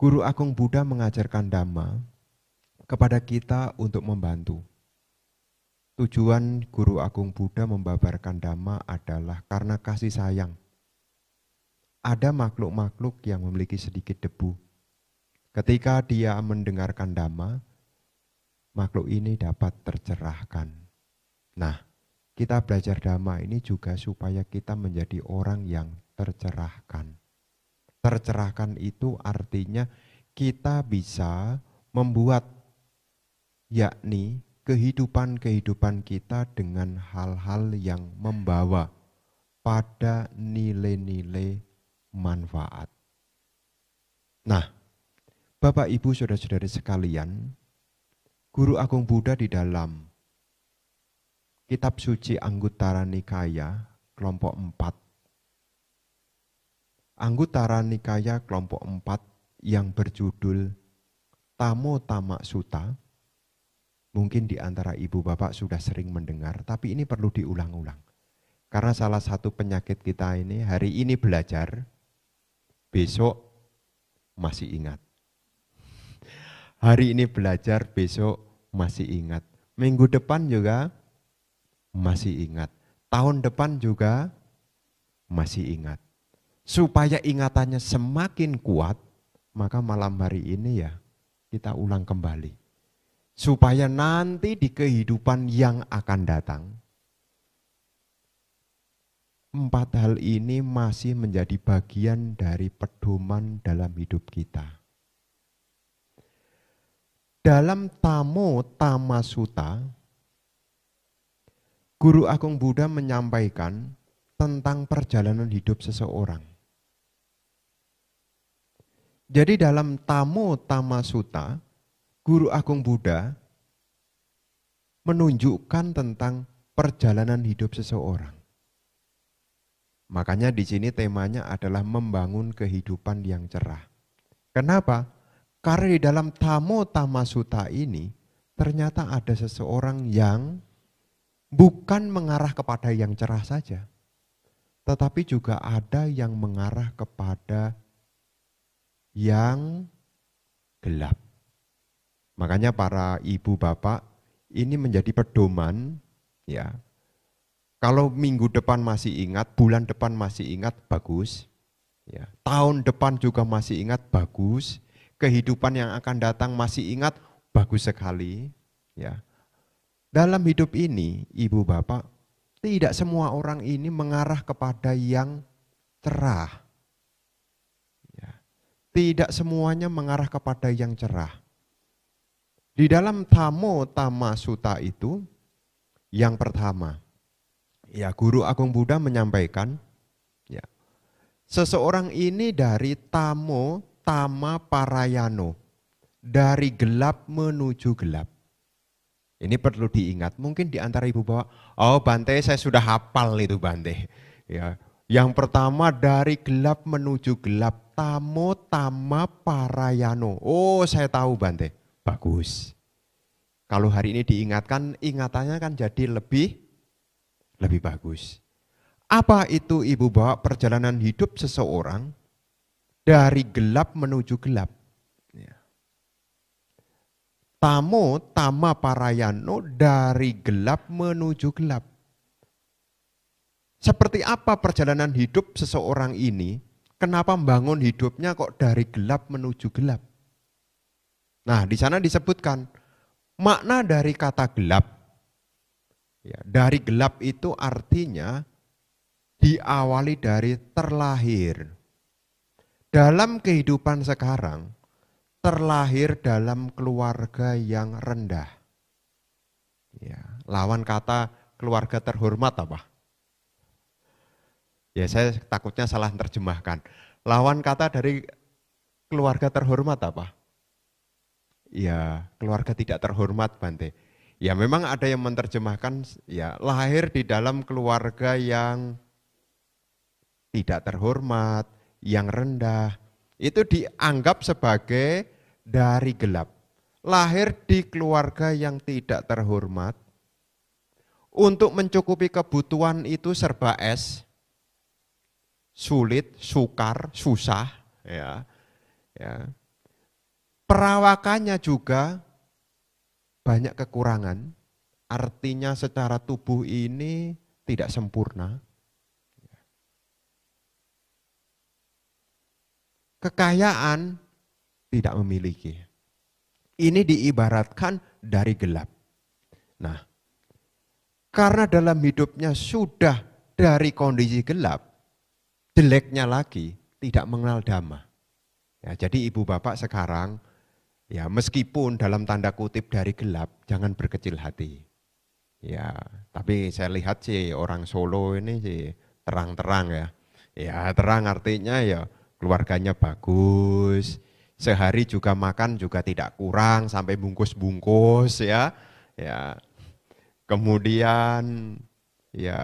Guru Agung Buddha mengajarkan Dhamma kepada kita untuk membantu. Tujuan Guru Agung Buddha membabarkan Dhamma adalah karena kasih sayang. Ada makhluk-makhluk yang memiliki sedikit debu. Ketika dia mendengarkan Dhamma, makhluk ini dapat tercerahkan. Nah, kita belajar Dhamma ini juga supaya kita menjadi orang yang tercerahkan. Tercerahkan itu artinya kita bisa membuat yakni kehidupan-kehidupan kita dengan hal-hal yang membawa pada nilai-nilai manfaat. Nah, Bapak Ibu Saudara-saudari sekalian, Guru Agung Buddha di dalam Kitab Suci Anggutara Nikaya kelompok 4 Anggota Ranikaya kelompok 4 yang berjudul Tamo Tamak Suta, mungkin di antara ibu bapak sudah sering mendengar, tapi ini perlu diulang-ulang. Karena salah satu penyakit kita ini, hari ini belajar, besok masih ingat. Hari ini belajar, besok masih ingat. Minggu depan juga masih ingat. Tahun depan juga masih ingat supaya ingatannya semakin kuat, maka malam hari ini ya kita ulang kembali. Supaya nanti di kehidupan yang akan datang, empat hal ini masih menjadi bagian dari pedoman dalam hidup kita. Dalam tamu Tamasuta, Guru Agung Buddha menyampaikan tentang perjalanan hidup seseorang jadi dalam tamu Tama Guru Agung Buddha menunjukkan tentang perjalanan hidup seseorang. Makanya di sini temanya adalah membangun kehidupan yang cerah. Kenapa? Karena di dalam Tamo Tamasuta ini ternyata ada seseorang yang bukan mengarah kepada yang cerah saja, tetapi juga ada yang mengarah kepada yang gelap. Makanya para ibu bapak ini menjadi pedoman ya. Kalau minggu depan masih ingat, bulan depan masih ingat bagus. Ya, tahun depan juga masih ingat bagus. Kehidupan yang akan datang masih ingat bagus sekali, ya. Dalam hidup ini, Ibu Bapak, tidak semua orang ini mengarah kepada yang cerah tidak semuanya mengarah kepada yang cerah. Di dalam tamu tama suta itu, yang pertama, ya Guru Agung Buddha menyampaikan, ya, seseorang ini dari tamu tama parayano, dari gelap menuju gelap. Ini perlu diingat, mungkin di antara ibu bapak, oh Bante saya sudah hafal itu Bante. Ya, yang pertama dari gelap menuju gelap, tamo tama parayano. Oh, saya tahu Bante. Bagus. Kalau hari ini diingatkan, ingatannya kan jadi lebih lebih bagus. Apa itu Ibu bawa perjalanan hidup seseorang dari gelap menuju gelap? Ya. Tamo tama parayano dari gelap menuju gelap. Seperti apa perjalanan hidup seseorang ini? Kenapa membangun hidupnya kok dari gelap menuju gelap? Nah, di sana disebutkan makna dari kata gelap. Ya, dari gelap itu artinya diawali dari terlahir. Dalam kehidupan sekarang, terlahir dalam keluarga yang rendah. Ya, lawan kata keluarga terhormat apa? Ya saya takutnya salah terjemahkan. Lawan kata dari keluarga terhormat apa? Ya keluarga tidak terhormat Bante. Ya memang ada yang menerjemahkan ya lahir di dalam keluarga yang tidak terhormat, yang rendah. Itu dianggap sebagai dari gelap. Lahir di keluarga yang tidak terhormat, untuk mencukupi kebutuhan itu serba es, sulit, sukar, susah, ya. Ya. Perawakannya juga banyak kekurangan. Artinya secara tubuh ini tidak sempurna. Kekayaan tidak memiliki. Ini diibaratkan dari gelap. Nah, karena dalam hidupnya sudah dari kondisi gelap, jeleknya lagi tidak mengenal dhamma. Ya, jadi ibu bapak sekarang ya meskipun dalam tanda kutip dari gelap jangan berkecil hati. Ya, tapi saya lihat sih orang Solo ini sih terang-terang ya. Ya, terang artinya ya keluarganya bagus, sehari juga makan juga tidak kurang sampai bungkus-bungkus ya. Ya. Kemudian ya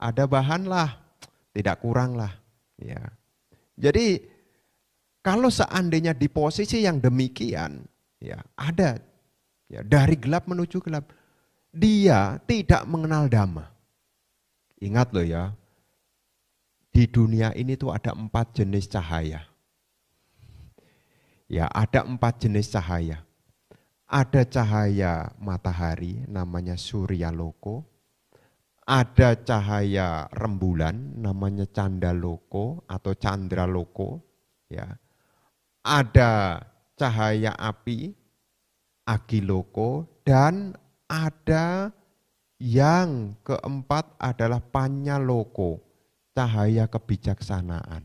ada bahan lah tidak kurang lah. Ya. Jadi kalau seandainya di posisi yang demikian, ya ada ya, dari gelap menuju gelap, dia tidak mengenal dhamma. Ingat loh ya, di dunia ini tuh ada empat jenis cahaya. Ya ada empat jenis cahaya. Ada cahaya matahari namanya surya loko, ada cahaya rembulan namanya Loko atau candraloko ya. Ada cahaya api Loko, dan ada yang keempat adalah Panya Loko, cahaya kebijaksanaan.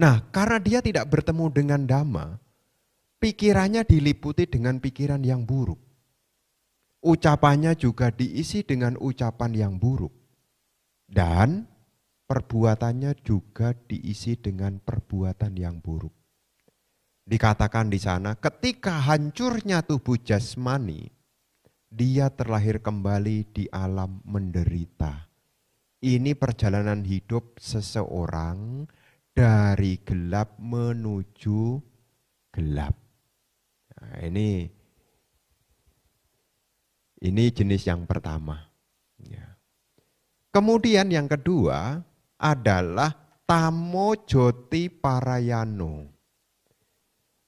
Nah, karena dia tidak bertemu dengan dhamma, pikirannya diliputi dengan pikiran yang buruk ucapannya juga diisi dengan ucapan yang buruk, dan perbuatannya juga diisi dengan perbuatan yang buruk. Dikatakan di sana, ketika hancurnya tubuh jasmani, dia terlahir kembali di alam menderita. Ini perjalanan hidup seseorang dari gelap menuju gelap. Nah, ini ini jenis yang pertama. Ya. Kemudian yang kedua adalah tamo joti parayano.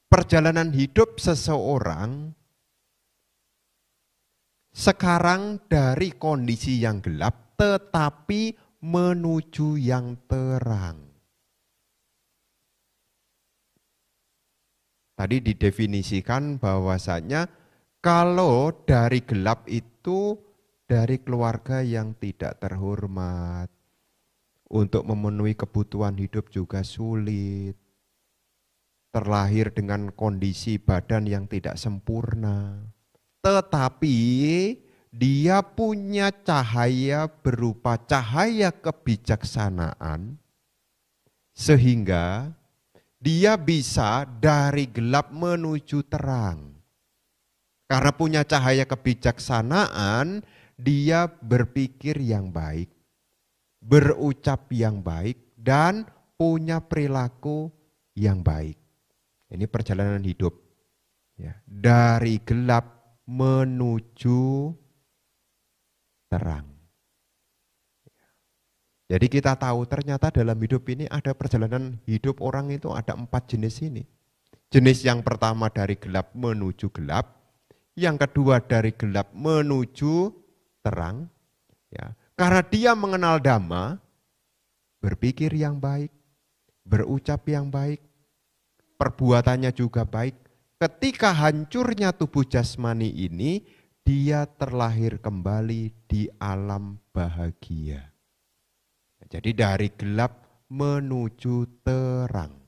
Perjalanan hidup seseorang sekarang dari kondisi yang gelap tetapi menuju yang terang. Tadi didefinisikan bahwasanya kalau dari gelap itu dari keluarga yang tidak terhormat, untuk memenuhi kebutuhan hidup juga sulit, terlahir dengan kondisi badan yang tidak sempurna, tetapi dia punya cahaya berupa cahaya kebijaksanaan, sehingga dia bisa dari gelap menuju terang. Karena punya cahaya kebijaksanaan, dia berpikir yang baik, berucap yang baik, dan punya perilaku yang baik. Ini perjalanan hidup. Ya, dari gelap menuju terang. Jadi kita tahu ternyata dalam hidup ini ada perjalanan hidup orang itu ada empat jenis ini. Jenis yang pertama dari gelap menuju gelap, yang kedua dari gelap menuju terang. Ya. Karena dia mengenal dhamma, berpikir yang baik, berucap yang baik, perbuatannya juga baik. Ketika hancurnya tubuh jasmani ini, dia terlahir kembali di alam bahagia. Jadi dari gelap menuju terang.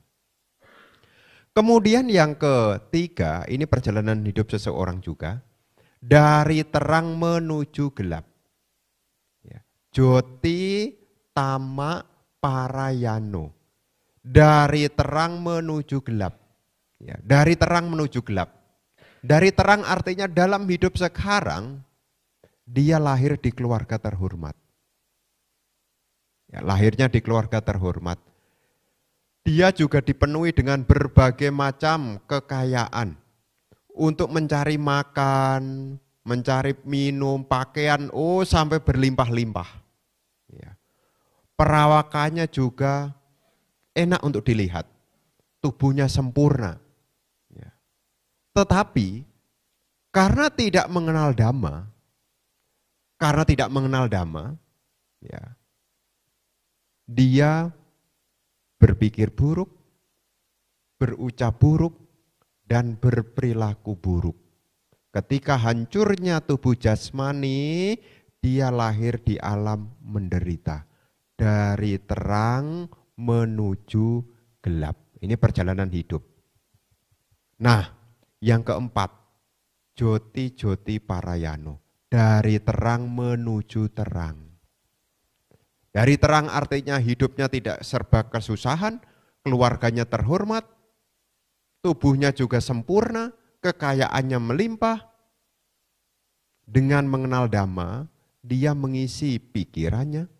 Kemudian yang ketiga, ini perjalanan hidup seseorang juga, dari terang menuju gelap. Ya, Joti tama parayano. Dari terang menuju gelap. Ya, dari terang menuju gelap. Dari terang artinya dalam hidup sekarang, dia lahir di keluarga terhormat. Ya, lahirnya di keluarga terhormat dia juga dipenuhi dengan berbagai macam kekayaan untuk mencari makan, mencari minum, pakaian, oh sampai berlimpah-limpah. Ya. Perawakannya juga enak untuk dilihat, tubuhnya sempurna. Ya. Tetapi karena tidak mengenal dhamma, karena tidak mengenal dhamma, ya, dia berpikir buruk, berucap buruk, dan berperilaku buruk. Ketika hancurnya tubuh jasmani, dia lahir di alam menderita. Dari terang menuju gelap. Ini perjalanan hidup. Nah, yang keempat, Joti Joti Parayano. Dari terang menuju terang. Dari terang artinya hidupnya tidak serba kesusahan, keluarganya terhormat, tubuhnya juga sempurna, kekayaannya melimpah. Dengan mengenal dhamma, dia mengisi pikirannya,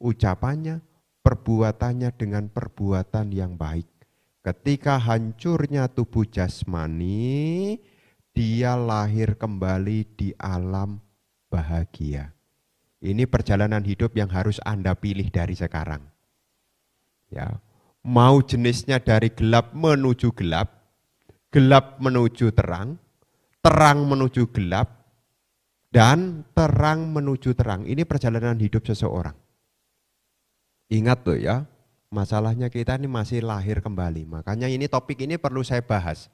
ucapannya, perbuatannya dengan perbuatan yang baik. Ketika hancurnya tubuh jasmani, dia lahir kembali di alam bahagia. Ini perjalanan hidup yang harus Anda pilih dari sekarang. Ya, mau jenisnya dari gelap menuju gelap, gelap menuju terang, terang menuju gelap, dan terang menuju terang. Ini perjalanan hidup seseorang. Ingat tuh ya, masalahnya kita ini masih lahir kembali. Makanya ini topik ini perlu saya bahas.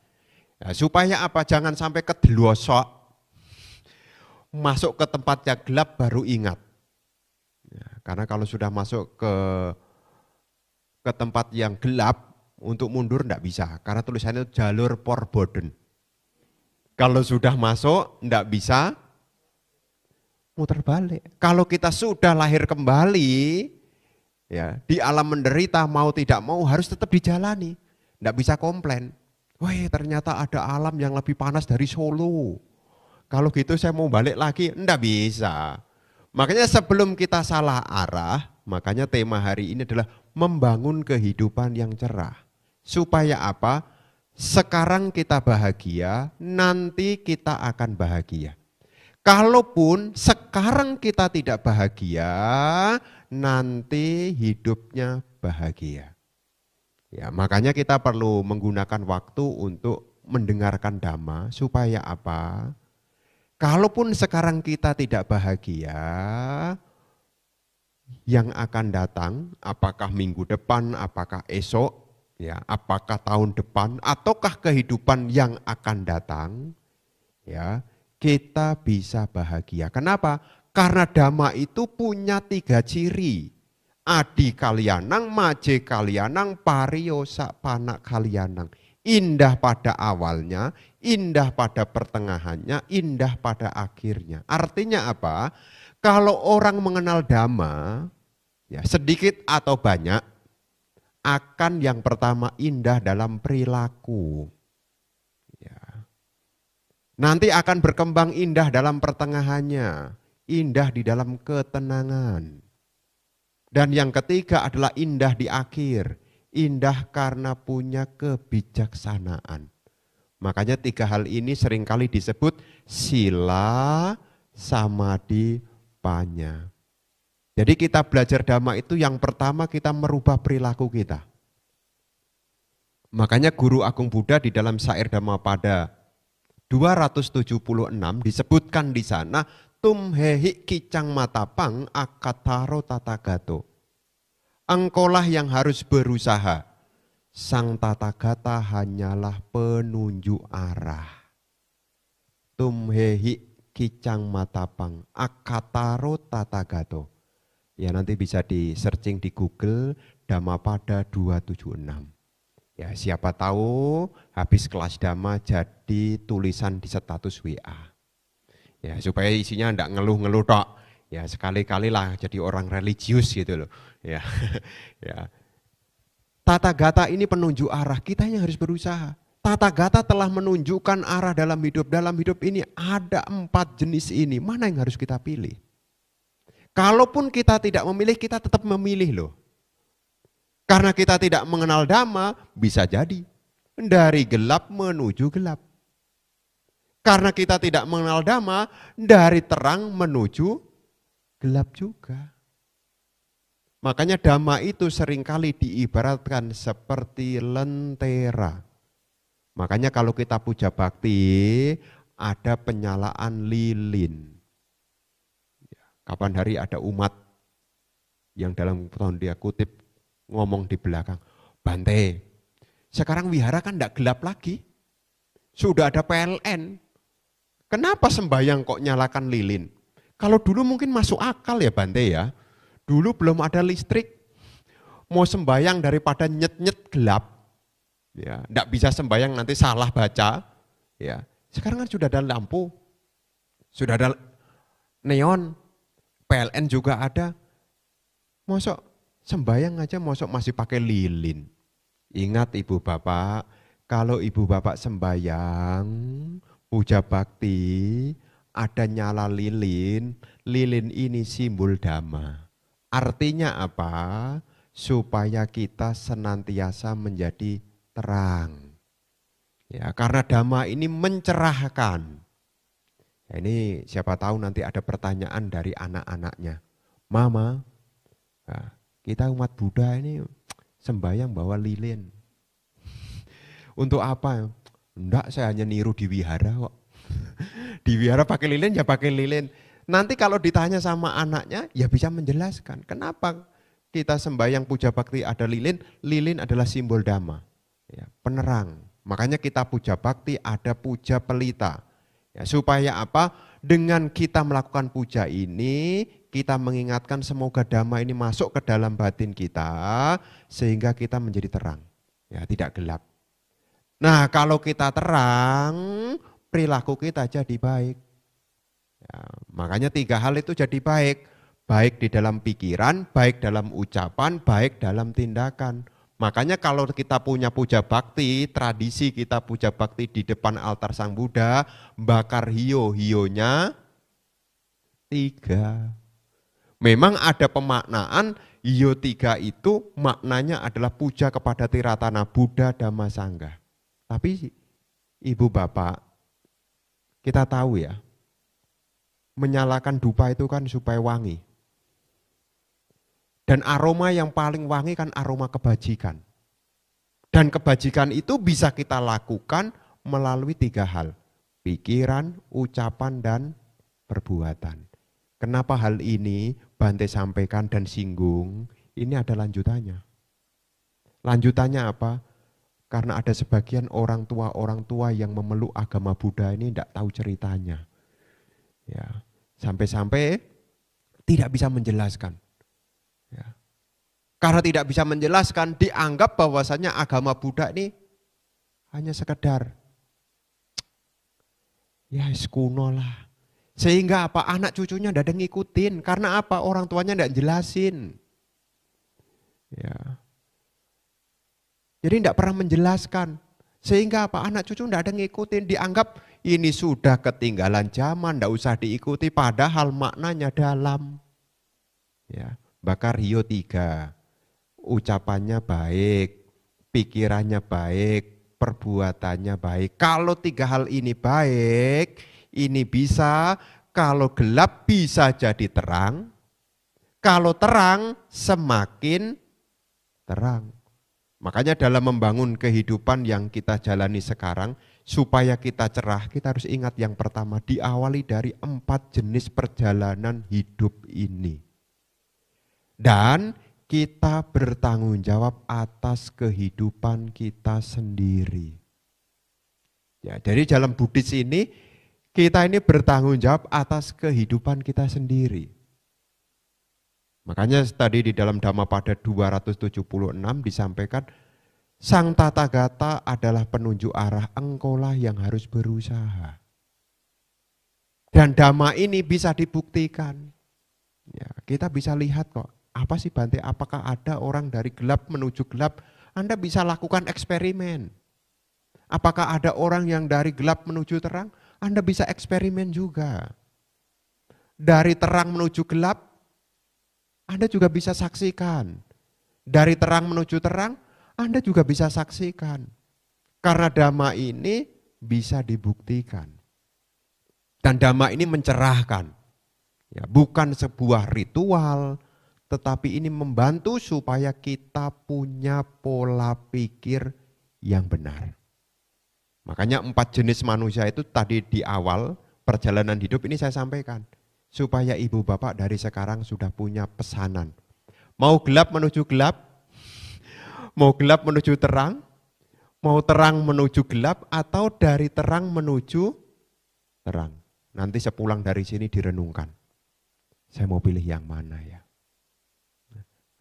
Ya, supaya apa? Jangan sampai kedelosok, masuk ke tempat yang gelap baru ingat. Ya, karena kalau sudah masuk ke ke tempat yang gelap untuk mundur tidak bisa karena tulisannya jalur Porboden. Kalau sudah masuk tidak bisa muter balik. Kalau kita sudah lahir kembali ya di alam menderita mau tidak mau harus tetap dijalani. Tidak bisa komplain. Wah ternyata ada alam yang lebih panas dari Solo. Kalau gitu saya mau balik lagi, enggak bisa. Makanya sebelum kita salah arah, makanya tema hari ini adalah membangun kehidupan yang cerah. Supaya apa? Sekarang kita bahagia, nanti kita akan bahagia. Kalaupun sekarang kita tidak bahagia, nanti hidupnya bahagia. Ya, makanya kita perlu menggunakan waktu untuk mendengarkan dhamma supaya apa? Kalaupun sekarang kita tidak bahagia, yang akan datang, apakah minggu depan, apakah esok, ya, apakah tahun depan, ataukah kehidupan yang akan datang, ya, kita bisa bahagia. Kenapa? Karena dhamma itu punya tiga ciri. Adi kalianang, maje kalianang, pariosa panak kalianang. Indah pada awalnya, indah pada pertengahannya, indah pada akhirnya. Artinya apa? Kalau orang mengenal dhamma, ya sedikit atau banyak, akan yang pertama indah dalam perilaku. Ya. Nanti akan berkembang indah dalam pertengahannya, indah di dalam ketenangan. Dan yang ketiga adalah indah di akhir, indah karena punya kebijaksanaan. Makanya tiga hal ini seringkali disebut sila, samadhi, panya. Jadi kita belajar dhamma itu yang pertama kita merubah perilaku kita. Makanya Guru Agung Buddha di dalam syair Dhamma pada 276 disebutkan di sana tumhehi kicang matapang akataro tatagato engkaulah yang harus berusaha. Sang tata gata hanyalah penunjuk arah. Tumhehi kicang matapang akataro tata gato. Ya nanti bisa di searching di Google pada 276. Ya siapa tahu habis kelas Dhamma jadi tulisan di status WA. Ya supaya isinya enggak ngeluh-ngeluh tok. Ya sekali-kalilah jadi orang religius gitu loh ya, ya. Tata gata ini penunjuk arah, kita yang harus berusaha. Tata gata telah menunjukkan arah dalam hidup. Dalam hidup ini ada empat jenis ini, mana yang harus kita pilih? Kalaupun kita tidak memilih, kita tetap memilih loh. Karena kita tidak mengenal dhamma, bisa jadi dari gelap menuju gelap. Karena kita tidak mengenal dhamma, dari terang menuju gelap juga. Makanya dhamma itu seringkali diibaratkan seperti lentera. Makanya kalau kita puja bakti, ada penyalaan lilin. Ya, kapan hari ada umat yang dalam tahun dia kutip ngomong di belakang, Bante, sekarang wihara kan tidak gelap lagi. Sudah ada PLN. Kenapa sembahyang kok nyalakan lilin? Kalau dulu mungkin masuk akal ya Bante ya. Dulu belum ada listrik, mau sembayang daripada nyet-nyet gelap, ya tidak bisa sembayang nanti salah baca, ya sekarang kan sudah ada lampu, sudah ada neon, PLN juga ada, mosok sembayang aja mosok masih pakai lilin. Ingat ibu bapak, kalau ibu bapak sembayang, puja bakti, ada nyala lilin, lilin ini simbol damai. Artinya apa? Supaya kita senantiasa menjadi terang. Ya, karena dhamma ini mencerahkan. Ya, ini siapa tahu nanti ada pertanyaan dari anak-anaknya. Mama, ya, kita umat Buddha ini sembahyang bawa lilin. Untuk apa? Enggak, saya hanya niru di wihara kok. di wihara pakai lilin ya pakai lilin. Nanti kalau ditanya sama anaknya, ya bisa menjelaskan. Kenapa kita sembahyang puja bakti ada lilin, lilin adalah simbol dhamma, ya, penerang. Makanya kita puja bakti ada puja pelita. Ya, supaya apa? Dengan kita melakukan puja ini, kita mengingatkan semoga dhamma ini masuk ke dalam batin kita, sehingga kita menjadi terang, ya tidak gelap. Nah kalau kita terang, perilaku kita jadi baik. Ya, makanya tiga hal itu jadi baik. Baik di dalam pikiran, baik dalam ucapan, baik dalam tindakan. Makanya kalau kita punya puja bakti, tradisi kita puja bakti di depan altar Sang Buddha, bakar hio, hionya tiga. Memang ada pemaknaan hio tiga itu maknanya adalah puja kepada tiratana Buddha Dhamma Sangha. Tapi ibu bapak, kita tahu ya, menyalakan dupa itu kan supaya wangi. Dan aroma yang paling wangi kan aroma kebajikan. Dan kebajikan itu bisa kita lakukan melalui tiga hal. Pikiran, ucapan, dan perbuatan. Kenapa hal ini Bante sampaikan dan singgung, ini ada lanjutannya. Lanjutannya apa? Karena ada sebagian orang tua-orang tua yang memeluk agama Buddha ini tidak tahu ceritanya. Ya, Sampai-sampai tidak bisa menjelaskan. Ya. Karena tidak bisa menjelaskan, dianggap bahwasannya agama Buddha ini hanya sekedar ya kuno lah. Sehingga apa? Anak cucunya tidak ada ngikutin. Karena apa? Orang tuanya tidak jelasin. Ya. Jadi tidak pernah menjelaskan. Sehingga apa? Anak cucu tidak ada ngikutin. Dianggap ini sudah ketinggalan zaman, tidak usah diikuti, padahal maknanya dalam. Ya, Bakar Rio tiga, ucapannya baik, pikirannya baik, perbuatannya baik. Kalau tiga hal ini baik, ini bisa, kalau gelap bisa jadi terang, kalau terang semakin terang. Makanya dalam membangun kehidupan yang kita jalani sekarang, supaya kita cerah, kita harus ingat yang pertama, diawali dari empat jenis perjalanan hidup ini. Dan kita bertanggung jawab atas kehidupan kita sendiri. Ya, jadi dalam Buddhis ini kita ini bertanggung jawab atas kehidupan kita sendiri. Makanya tadi di dalam Dhammapada 276 disampaikan Sang tata gata adalah penunjuk arah, engkola yang harus berusaha. Dan dhamma ini bisa dibuktikan. Ya, kita bisa lihat kok, apa sih Bante, apakah ada orang dari gelap menuju gelap? Anda bisa lakukan eksperimen. Apakah ada orang yang dari gelap menuju terang? Anda bisa eksperimen juga. Dari terang menuju gelap, Anda juga bisa saksikan. Dari terang menuju terang, anda juga bisa saksikan. Karena dhamma ini bisa dibuktikan. Dan dhamma ini mencerahkan. Ya, bukan sebuah ritual, tetapi ini membantu supaya kita punya pola pikir yang benar. Makanya empat jenis manusia itu tadi di awal perjalanan hidup ini saya sampaikan. Supaya ibu bapak dari sekarang sudah punya pesanan. Mau gelap menuju gelap, Mau gelap menuju terang, mau terang menuju gelap, atau dari terang menuju terang. Nanti sepulang dari sini direnungkan. Saya mau pilih yang mana ya.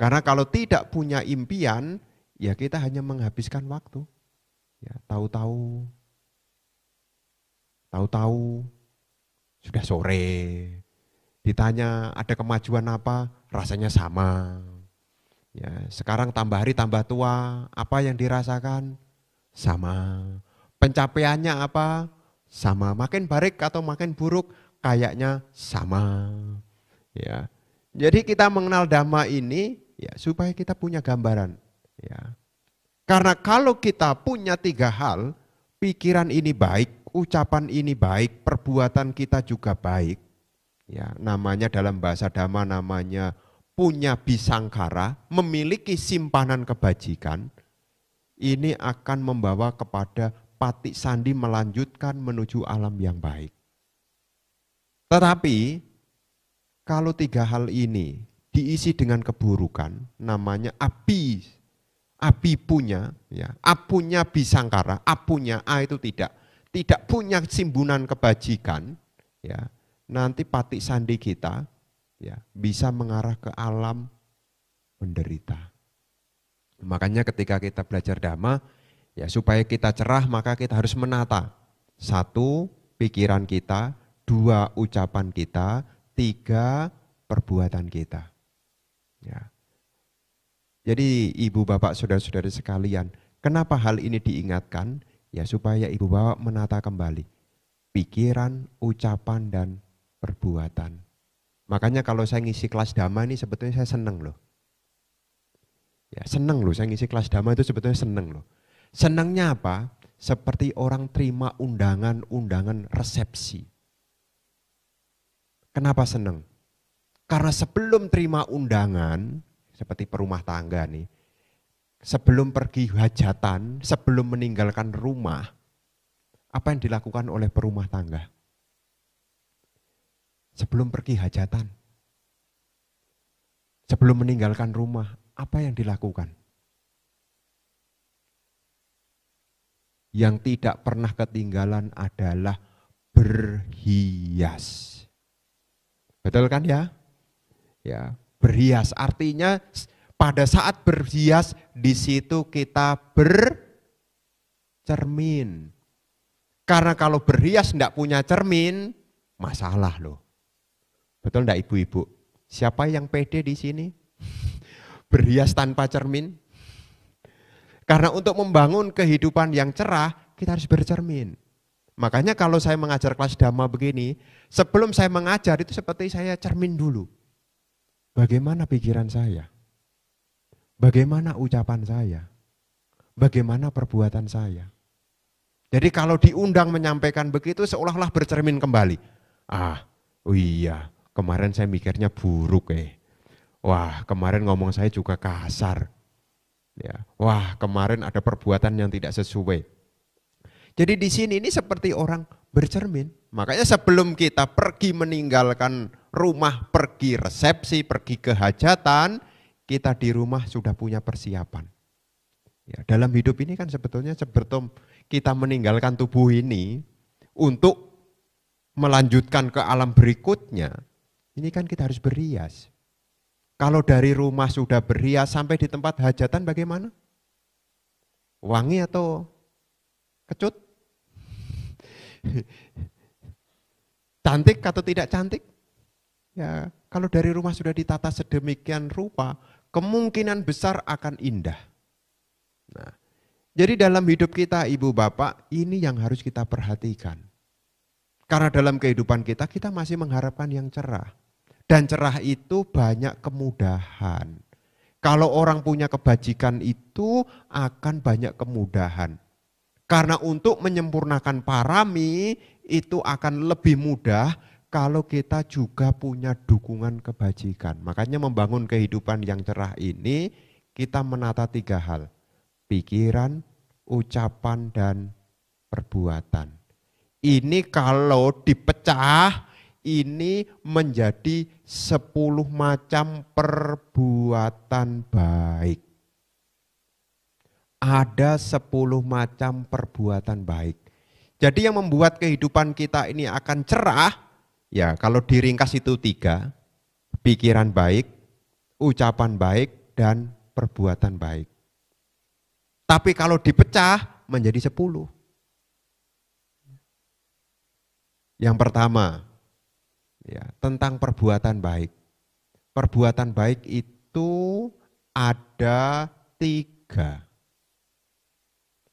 Karena kalau tidak punya impian, ya kita hanya menghabiskan waktu. Ya, tahu-tahu tahu-tahu sudah sore. Ditanya ada kemajuan apa, rasanya sama. Ya, sekarang tambah hari tambah tua, apa yang dirasakan? Sama. Pencapaiannya apa? Sama. Makin baik atau makin buruk, kayaknya sama. Ya. Jadi kita mengenal dhamma ini ya supaya kita punya gambaran. Ya. Karena kalau kita punya tiga hal, pikiran ini baik, ucapan ini baik, perbuatan kita juga baik. Ya, namanya dalam bahasa dhamma namanya punya bisangkara, memiliki simpanan kebajikan, ini akan membawa kepada patik sandi melanjutkan menuju alam yang baik. Tetapi kalau tiga hal ini diisi dengan keburukan, namanya api, api punya, ya, apunya bisangkara, apunya a itu tidak, tidak punya simbunan kebajikan, ya, nanti patik sandi kita ya bisa mengarah ke alam penderita Makanya ketika kita belajar dhamma, ya supaya kita cerah maka kita harus menata. Satu, pikiran kita, dua, ucapan kita, tiga, perbuatan kita. Ya. Jadi ibu bapak saudara-saudari sekalian, kenapa hal ini diingatkan? Ya supaya ibu bapak menata kembali pikiran, ucapan, dan perbuatan Makanya kalau saya ngisi kelas dhamma ini sebetulnya saya seneng loh. Ya, seneng loh, saya ngisi kelas dhamma itu sebetulnya seneng loh. Senengnya apa? Seperti orang terima undangan-undangan resepsi. Kenapa seneng? Karena sebelum terima undangan, seperti perumah tangga nih, sebelum pergi hajatan, sebelum meninggalkan rumah, apa yang dilakukan oleh perumah tangga? sebelum pergi hajatan, sebelum meninggalkan rumah, apa yang dilakukan? Yang tidak pernah ketinggalan adalah berhias. Betul kan ya? Ya, berhias artinya pada saat berhias di situ kita bercermin. Karena kalau berhias tidak punya cermin, masalah loh. Betul enggak ibu-ibu? Siapa yang pede di sini? Berhias tanpa cermin? Karena untuk membangun kehidupan yang cerah, kita harus bercermin. Makanya kalau saya mengajar kelas dhamma begini, sebelum saya mengajar itu seperti saya cermin dulu. Bagaimana pikiran saya? Bagaimana ucapan saya? Bagaimana perbuatan saya? Jadi kalau diundang menyampaikan begitu seolah-olah bercermin kembali. Ah, oh iya, Kemarin saya mikirnya buruk eh. Wah, kemarin ngomong saya juga kasar. Ya. Wah, kemarin ada perbuatan yang tidak sesuai. Jadi di sini ini seperti orang bercermin. Makanya sebelum kita pergi meninggalkan rumah, pergi resepsi, pergi ke hajatan, kita di rumah sudah punya persiapan. Ya, dalam hidup ini kan sebetulnya sebelum kita meninggalkan tubuh ini untuk melanjutkan ke alam berikutnya, ini kan kita harus berias. Kalau dari rumah sudah berias sampai di tempat hajatan bagaimana? Wangi atau kecut? cantik atau tidak cantik? Ya, kalau dari rumah sudah ditata sedemikian rupa, kemungkinan besar akan indah. Nah, jadi dalam hidup kita ibu bapak ini yang harus kita perhatikan. Karena dalam kehidupan kita kita masih mengharapkan yang cerah. Dan cerah itu banyak kemudahan. Kalau orang punya kebajikan itu akan banyak kemudahan. Karena untuk menyempurnakan parami itu akan lebih mudah kalau kita juga punya dukungan kebajikan. Makanya membangun kehidupan yang cerah ini kita menata tiga hal. Pikiran, ucapan, dan perbuatan. Ini kalau dipecah ini menjadi sepuluh macam perbuatan baik. Ada sepuluh macam perbuatan baik. Jadi yang membuat kehidupan kita ini akan cerah, ya kalau diringkas itu tiga, pikiran baik, ucapan baik, dan perbuatan baik. Tapi kalau dipecah menjadi sepuluh. Yang pertama, ya, tentang perbuatan baik. Perbuatan baik itu ada tiga.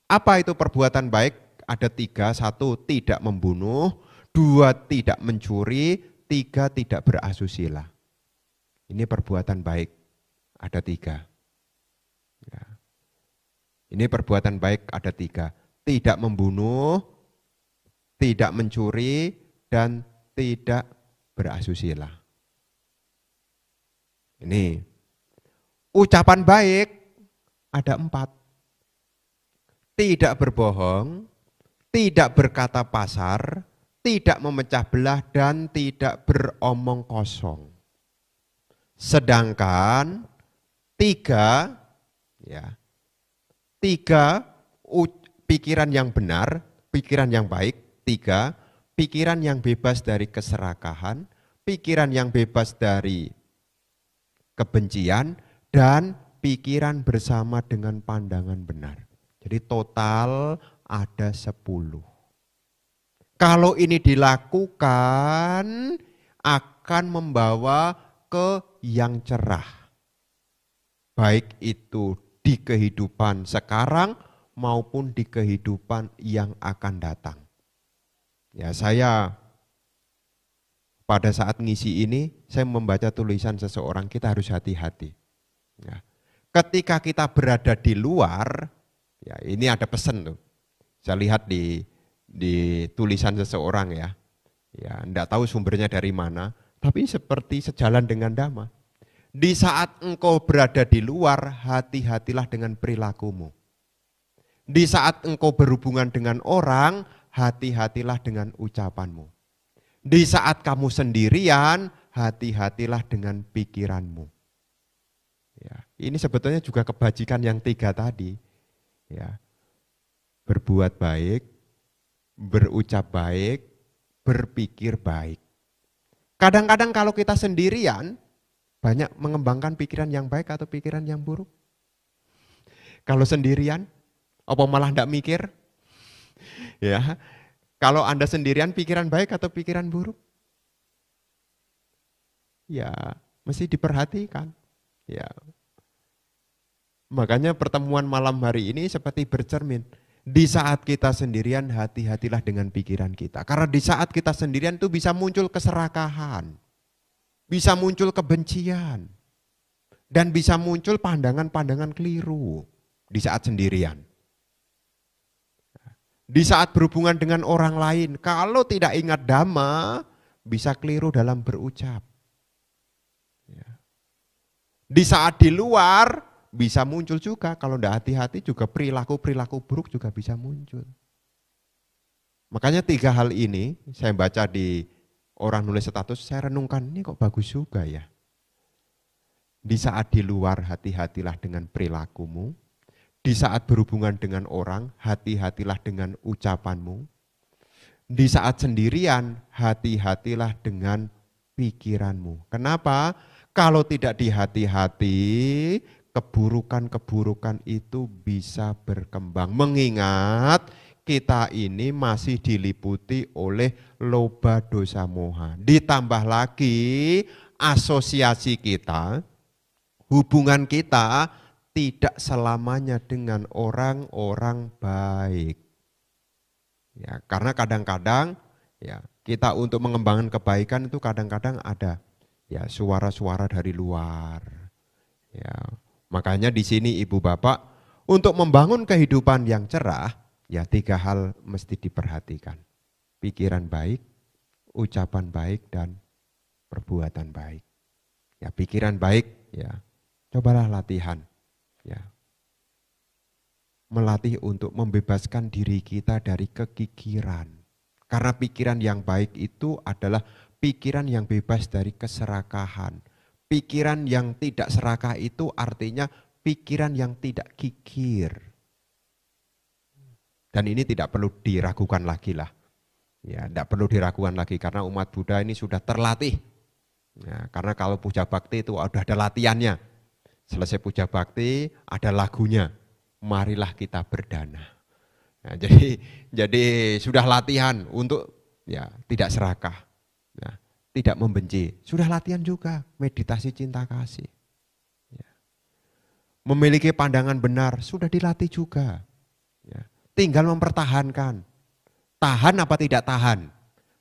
Apa itu perbuatan baik? Ada tiga, satu tidak membunuh, dua tidak mencuri, tiga tidak berasusila. Ini perbuatan baik, ada tiga. Ya. Ini perbuatan baik ada tiga, tidak membunuh, tidak mencuri, dan tidak berasusila. Ini ucapan baik ada empat. Tidak berbohong, tidak berkata pasar, tidak memecah belah, dan tidak beromong kosong. Sedangkan tiga, ya, tiga pikiran yang benar, pikiran yang baik, tiga pikiran yang bebas dari keserakahan, pikiran yang bebas dari kebencian, dan pikiran bersama dengan pandangan benar. Jadi total ada sepuluh. Kalau ini dilakukan akan membawa ke yang cerah. Baik itu di kehidupan sekarang maupun di kehidupan yang akan datang. Ya, saya pada saat ngisi ini saya membaca tulisan seseorang kita harus hati-hati. Ya. Ketika kita berada di luar, ya ini ada pesan tuh. Saya lihat di di tulisan seseorang ya. Ya, enggak tahu sumbernya dari mana, tapi seperti sejalan dengan dhamma. Di saat engkau berada di luar, hati-hatilah dengan perilakumu. Di saat engkau berhubungan dengan orang, hati-hatilah dengan ucapanmu. Di saat kamu sendirian, hati-hatilah dengan pikiranmu. Ya, ini sebetulnya juga kebajikan yang tiga tadi. Ya, berbuat baik, berucap baik, berpikir baik. Kadang-kadang kalau kita sendirian, banyak mengembangkan pikiran yang baik atau pikiran yang buruk. Kalau sendirian, apa malah tidak mikir? Ya. Kalau Anda sendirian pikiran baik atau pikiran buruk? Ya, mesti diperhatikan. Ya. Makanya pertemuan malam hari ini seperti bercermin. Di saat kita sendirian hati-hatilah dengan pikiran kita. Karena di saat kita sendirian itu bisa muncul keserakahan. Bisa muncul kebencian. Dan bisa muncul pandangan-pandangan keliru di saat sendirian. Di saat berhubungan dengan orang lain, kalau tidak ingat dhamma, bisa keliru dalam berucap. Ya. Di saat di luar, bisa muncul juga. Kalau tidak hati-hati juga perilaku-perilaku buruk juga bisa muncul. Makanya tiga hal ini saya baca di orang nulis status, saya renungkan ini kok bagus juga ya. Di saat di luar hati-hatilah dengan perilakumu, di saat berhubungan dengan orang, hati-hatilah dengan ucapanmu. Di saat sendirian, hati-hatilah dengan pikiranmu. Kenapa? Kalau tidak dihati-hati, keburukan-keburukan itu bisa berkembang. Mengingat kita ini masih diliputi oleh loba dosa moha. Ditambah lagi asosiasi kita, hubungan kita tidak selamanya dengan orang-orang baik. Ya, karena kadang-kadang ya kita untuk mengembangkan kebaikan itu kadang-kadang ada ya suara-suara dari luar. Ya, makanya di sini Ibu Bapak untuk membangun kehidupan yang cerah ya tiga hal mesti diperhatikan. Pikiran baik, ucapan baik dan perbuatan baik. Ya pikiran baik ya cobalah latihan ya melatih untuk membebaskan diri kita dari kekikiran. Karena pikiran yang baik itu adalah pikiran yang bebas dari keserakahan. Pikiran yang tidak serakah itu artinya pikiran yang tidak kikir. Dan ini tidak perlu diragukan lagi lah. Ya, tidak perlu diragukan lagi karena umat Buddha ini sudah terlatih. Ya, karena kalau puja bakti itu sudah ada latihannya. Selesai puja bakti, ada lagunya. Marilah kita berdana. ya, jadi jadi sudah latihan untuk ya tidak serakah, ya, tidak membenci. Sudah latihan juga meditasi cinta kasih. Ya. Memiliki pandangan benar sudah dilatih juga. Ya. Tinggal mempertahankan. Tahan apa tidak tahan.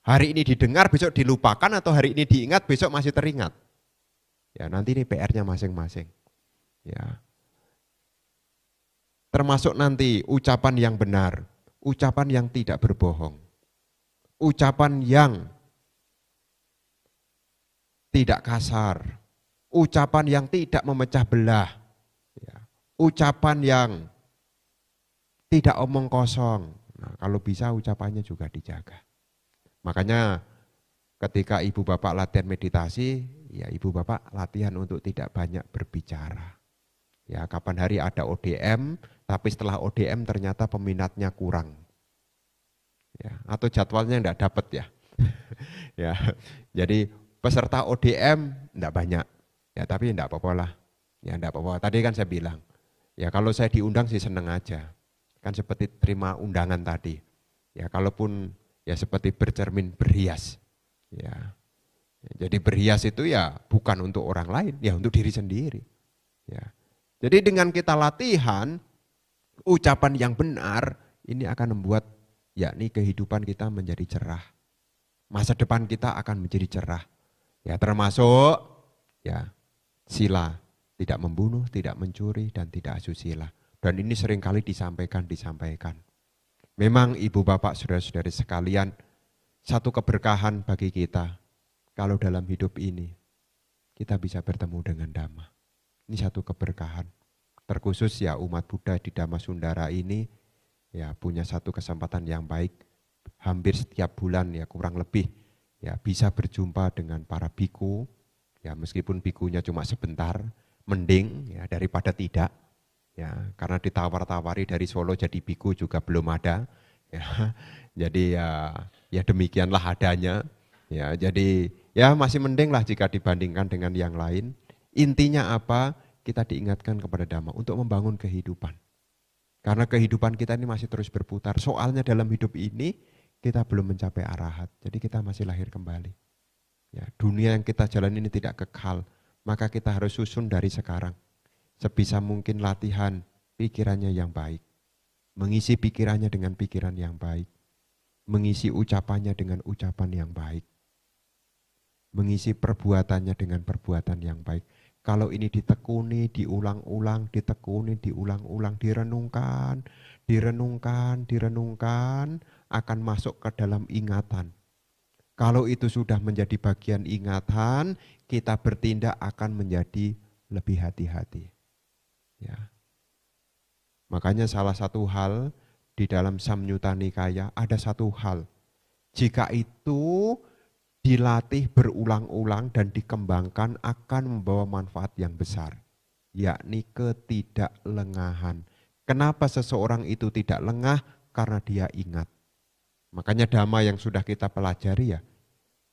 Hari ini didengar, besok dilupakan atau hari ini diingat, besok masih teringat. Ya nanti ini PR-nya masing-masing. Ya. Termasuk nanti ucapan yang benar, ucapan yang tidak berbohong, ucapan yang tidak kasar, ucapan yang tidak memecah belah, ya. ucapan yang tidak omong kosong. Nah, kalau bisa ucapannya juga dijaga. Makanya ketika ibu bapak latihan meditasi, ya ibu bapak latihan untuk tidak banyak berbicara. Ya, kapan hari ada ODM, tapi setelah ODM ternyata peminatnya kurang. Ya, atau jadwalnya enggak dapat ya. ya. Jadi peserta ODM enggak banyak. Ya, tapi enggak apa-apa lah. Ya, enggak apa-apa. Tadi kan saya bilang, ya kalau saya diundang sih seneng aja. Kan seperti terima undangan tadi. Ya, kalaupun ya seperti bercermin berhias. Ya. Jadi berhias itu ya bukan untuk orang lain, ya untuk diri sendiri. Ya. Jadi dengan kita latihan ucapan yang benar ini akan membuat yakni kehidupan kita menjadi cerah. Masa depan kita akan menjadi cerah. Ya termasuk ya sila tidak membunuh, tidak mencuri dan tidak asusila. Dan ini seringkali disampaikan disampaikan. Memang ibu bapak saudara-saudari sekalian satu keberkahan bagi kita kalau dalam hidup ini kita bisa bertemu dengan damai. Ini satu keberkahan. Terkhusus ya umat Buddha di Damasundara ini ya punya satu kesempatan yang baik hampir setiap bulan ya kurang lebih ya bisa berjumpa dengan para biku ya meskipun bikunya cuma sebentar mending ya daripada tidak ya karena ditawar-tawari dari Solo jadi biku juga belum ada ya jadi ya ya demikianlah adanya ya jadi ya masih mending lah jika dibandingkan dengan yang lain Intinya apa? Kita diingatkan kepada dhamma untuk membangun kehidupan. Karena kehidupan kita ini masih terus berputar. Soalnya dalam hidup ini kita belum mencapai arahat. Jadi kita masih lahir kembali. Ya, dunia yang kita jalani ini tidak kekal. Maka kita harus susun dari sekarang. Sebisa mungkin latihan pikirannya yang baik. Mengisi pikirannya dengan pikiran yang baik. Mengisi ucapannya dengan ucapan yang baik. Mengisi perbuatannya dengan perbuatan yang baik. Kalau ini ditekuni, diulang-ulang, ditekuni, diulang-ulang, direnungkan, direnungkan, direnungkan, akan masuk ke dalam ingatan. Kalau itu sudah menjadi bagian ingatan, kita bertindak akan menjadi lebih hati-hati. Ya. Makanya salah satu hal di dalam Samyutta Nikaya ada satu hal. Jika itu dilatih berulang-ulang dan dikembangkan akan membawa manfaat yang besar, yakni ketidaklengahan. Kenapa seseorang itu tidak lengah? Karena dia ingat. Makanya dhamma yang sudah kita pelajari ya,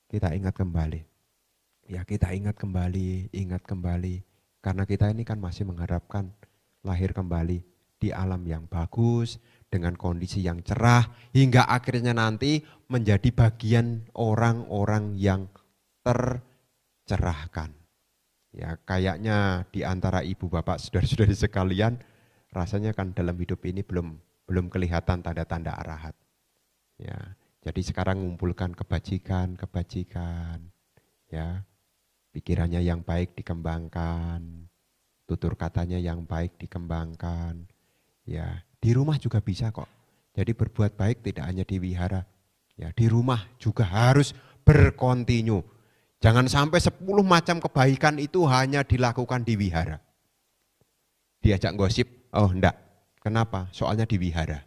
kita ingat kembali. Ya kita ingat kembali, ingat kembali. Karena kita ini kan masih mengharapkan lahir kembali di alam yang bagus, dengan kondisi yang cerah hingga akhirnya nanti menjadi bagian orang-orang yang tercerahkan. Ya, kayaknya di antara ibu bapak saudara-saudari sekalian rasanya kan dalam hidup ini belum belum kelihatan tanda-tanda arahat. Ya, jadi sekarang ngumpulkan kebajikan, kebajikan. Ya. Pikirannya yang baik dikembangkan, tutur katanya yang baik dikembangkan. Ya, di rumah juga bisa kok. Jadi berbuat baik tidak hanya di wihara. Ya, di rumah juga harus berkontinu. Jangan sampai 10 macam kebaikan itu hanya dilakukan di wihara. Diajak gosip, oh enggak. Kenapa? Soalnya di wihara.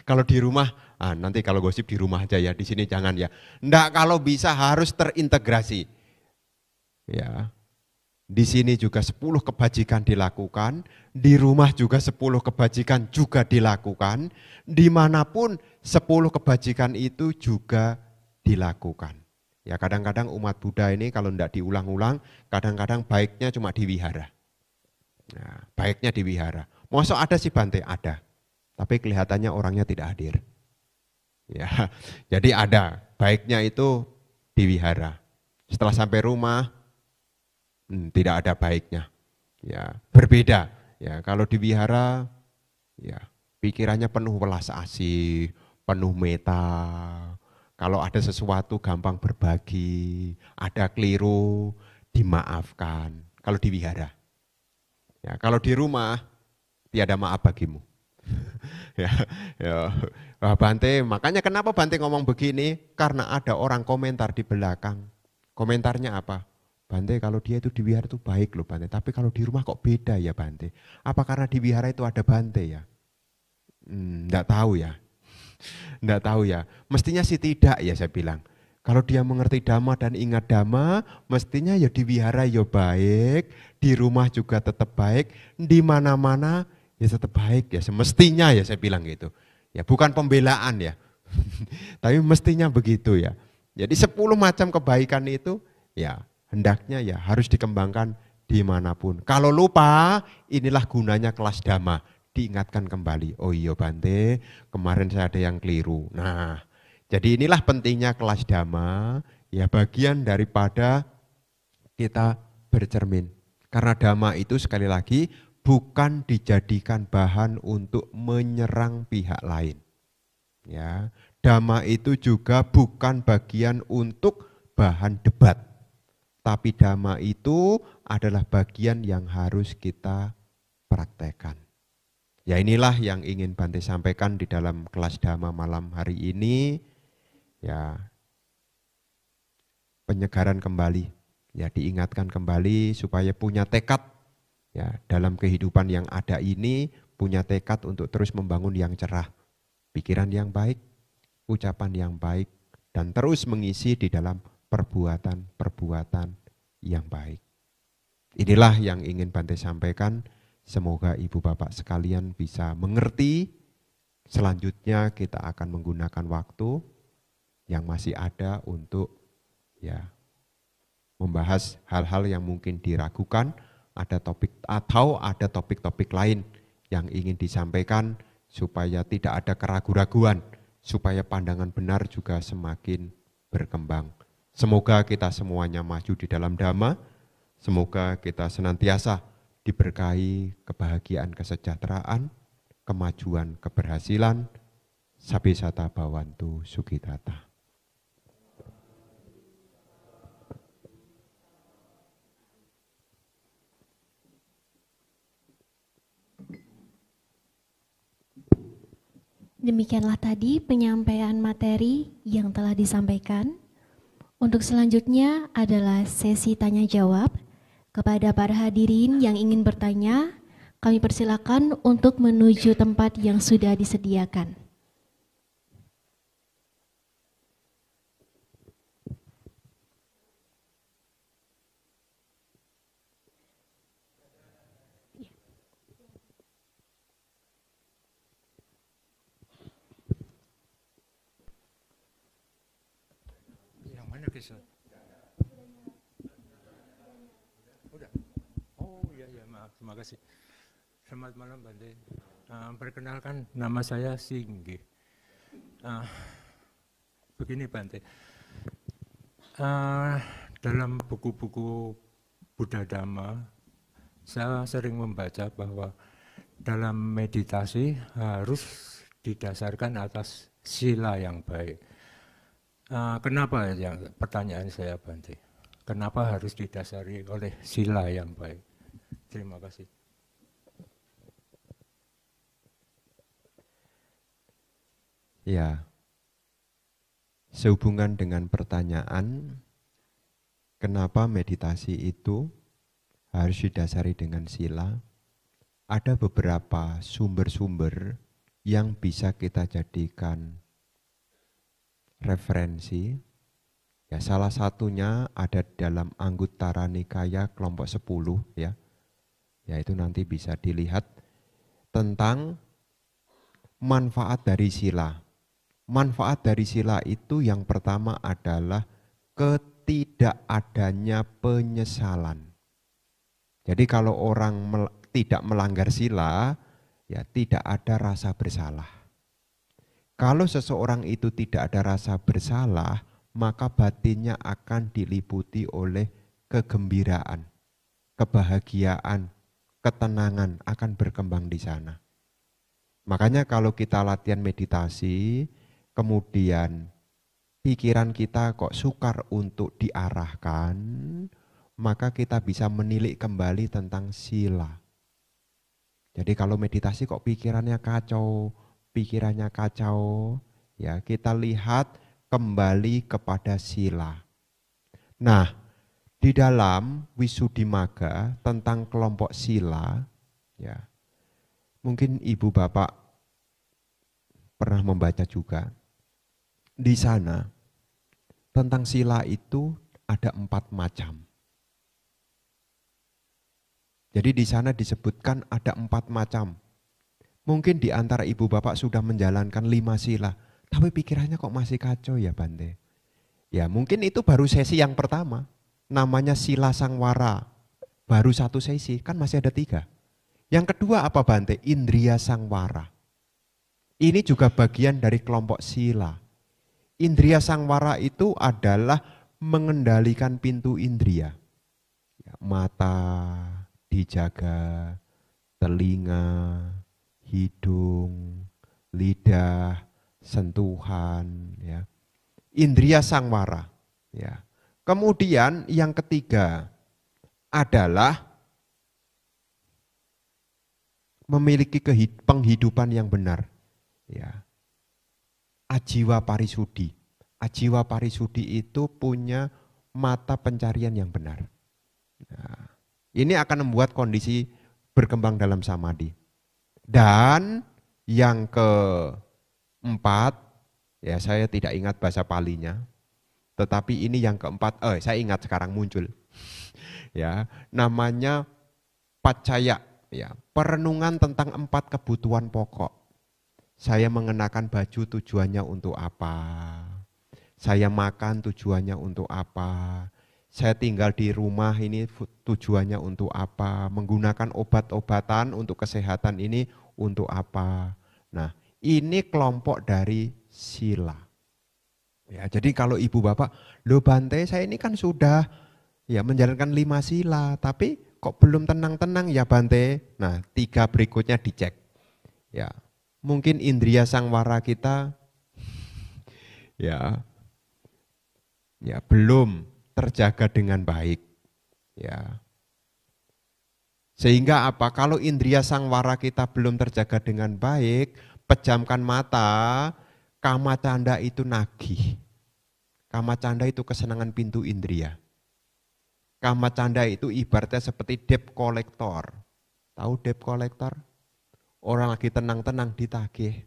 kalau di rumah, ah, nanti kalau gosip di rumah aja ya, di sini jangan ya. Enggak kalau bisa harus terintegrasi. Ya, di sini juga sepuluh kebajikan dilakukan, di rumah juga sepuluh kebajikan juga dilakukan, dimanapun sepuluh kebajikan itu juga dilakukan. Ya kadang-kadang umat Buddha ini kalau tidak diulang-ulang, kadang-kadang baiknya cuma di wihara. Nah, ya, baiknya di wihara. Masa ada sih Bante? Ada. Tapi kelihatannya orangnya tidak hadir. Ya, jadi ada. Baiknya itu di wihara. Setelah sampai rumah, hmm, tidak ada baiknya. Ya, berbeda. Ya, kalau di wihara ya pikirannya penuh welas asih, penuh meta. Kalau ada sesuatu gampang berbagi, ada keliru dimaafkan. Kalau di wihara. Ya, kalau di rumah tiada maaf bagimu. ya, ya. Wah, Bante, makanya kenapa Bante ngomong begini? Karena ada orang komentar di belakang. Komentarnya apa? Bante kalau dia itu di wihara itu baik loh Bante, tapi kalau di rumah kok beda ya Bante. Apa karena di wihara itu ada Bante ya? Enggak hmm, tahu ya. Enggak tahu ya. Mestinya sih tidak ya saya bilang. Kalau dia mengerti dhamma dan ingat dhamma, mestinya ya di wihara ya baik, di rumah juga tetap baik, di mana-mana ya tetap baik ya semestinya ya saya bilang gitu. Ya bukan pembelaan ya. Tapi mestinya begitu ya. Jadi sepuluh macam kebaikan itu ya hendaknya ya harus dikembangkan dimanapun. Kalau lupa, inilah gunanya kelas dhamma. Diingatkan kembali, oh iya Bante, kemarin saya ada yang keliru. Nah, jadi inilah pentingnya kelas dhamma, ya bagian daripada kita bercermin. Karena dhamma itu sekali lagi bukan dijadikan bahan untuk menyerang pihak lain. Ya, dhamma itu juga bukan bagian untuk bahan debat tapi dhamma itu adalah bagian yang harus kita praktekkan. Ya inilah yang ingin Bante sampaikan di dalam kelas dhamma malam hari ini. Ya penyegaran kembali, ya diingatkan kembali supaya punya tekad ya dalam kehidupan yang ada ini punya tekad untuk terus membangun yang cerah, pikiran yang baik, ucapan yang baik dan terus mengisi di dalam perbuatan-perbuatan yang baik. Inilah yang ingin Bante sampaikan. Semoga Ibu Bapak sekalian bisa mengerti. Selanjutnya kita akan menggunakan waktu yang masih ada untuk ya membahas hal-hal yang mungkin diragukan, ada topik atau ada topik-topik lain yang ingin disampaikan supaya tidak ada keraguan keraguan supaya pandangan benar juga semakin berkembang. Semoga kita semuanya maju di dalam dhamma, semoga kita senantiasa diberkahi kebahagiaan, kesejahteraan, kemajuan, keberhasilan, sabisata bawantu sukitata. Demikianlah tadi penyampaian materi yang telah disampaikan untuk selanjutnya adalah sesi tanya jawab. Kepada para hadirin yang ingin bertanya, kami persilakan untuk menuju tempat yang sudah disediakan. Selamat malam, Bante. Uh, perkenalkan, nama saya Singgi. Uh, eh, begini, Bante. Uh, dalam buku-buku Buddha Dhamma, saya sering membaca bahwa dalam meditasi harus didasarkan atas sila yang baik. Uh, kenapa yang pertanyaan saya, Bante? Kenapa harus didasari oleh sila yang baik? Terima kasih. Ya, sehubungan dengan pertanyaan, kenapa meditasi itu harus didasari dengan sila? Ada beberapa sumber-sumber yang bisa kita jadikan referensi. Ya, salah satunya ada dalam Anggutara Nikaya kelompok 10 ya. Ya nanti bisa dilihat tentang manfaat dari sila manfaat dari sila itu yang pertama adalah ketidakadanya penyesalan. Jadi kalau orang mel tidak melanggar sila, ya tidak ada rasa bersalah. Kalau seseorang itu tidak ada rasa bersalah, maka batinnya akan diliputi oleh kegembiraan, kebahagiaan, ketenangan akan berkembang di sana. Makanya kalau kita latihan meditasi, kemudian pikiran kita kok sukar untuk diarahkan, maka kita bisa menilik kembali tentang sila. Jadi kalau meditasi kok pikirannya kacau, pikirannya kacau, ya kita lihat kembali kepada sila. Nah, di dalam Wisudimaga tentang kelompok sila, ya mungkin ibu bapak pernah membaca juga di sana tentang sila itu ada empat macam. Jadi di sana disebutkan ada empat macam. Mungkin di antara ibu bapak sudah menjalankan lima sila, tapi pikirannya kok masih kacau ya Bante. Ya mungkin itu baru sesi yang pertama, namanya sila sangwara. Baru satu sesi, kan masih ada tiga. Yang kedua apa Bante? Indria sangwara. Ini juga bagian dari kelompok sila. Indria sangwara itu adalah mengendalikan pintu indria. Ya, mata dijaga, telinga, hidung, lidah, sentuhan, ya. Indria sangwara, ya. Kemudian yang ketiga adalah memiliki penghidupan yang benar, ya. Ajiwa Parisudi. Ajiwa Parisudi itu punya mata pencarian yang benar. Nah, ini akan membuat kondisi berkembang dalam samadhi. Dan yang keempat, ya saya tidak ingat bahasa palinya, tetapi ini yang keempat, eh saya ingat sekarang muncul. ya, namanya pacaya, ya, perenungan tentang empat kebutuhan pokok. Saya mengenakan baju tujuannya untuk apa? Saya makan tujuannya untuk apa? Saya tinggal di rumah ini tujuannya untuk apa? Menggunakan obat-obatan untuk kesehatan ini untuk apa? Nah, ini kelompok dari sila. Ya, jadi kalau ibu bapak, lo Bante saya ini kan sudah ya menjalankan lima sila, tapi kok belum tenang-tenang ya Bante? Nah, tiga berikutnya dicek. Ya, mungkin indria sangwara kita ya ya belum terjaga dengan baik ya sehingga apa kalau indria sangwara kita belum terjaga dengan baik pejamkan mata kama canda itu nagih kama canda itu kesenangan pintu indria kama canda itu ibaratnya seperti debt kolektor tahu debt kolektor Orang lagi tenang-tenang ditagih.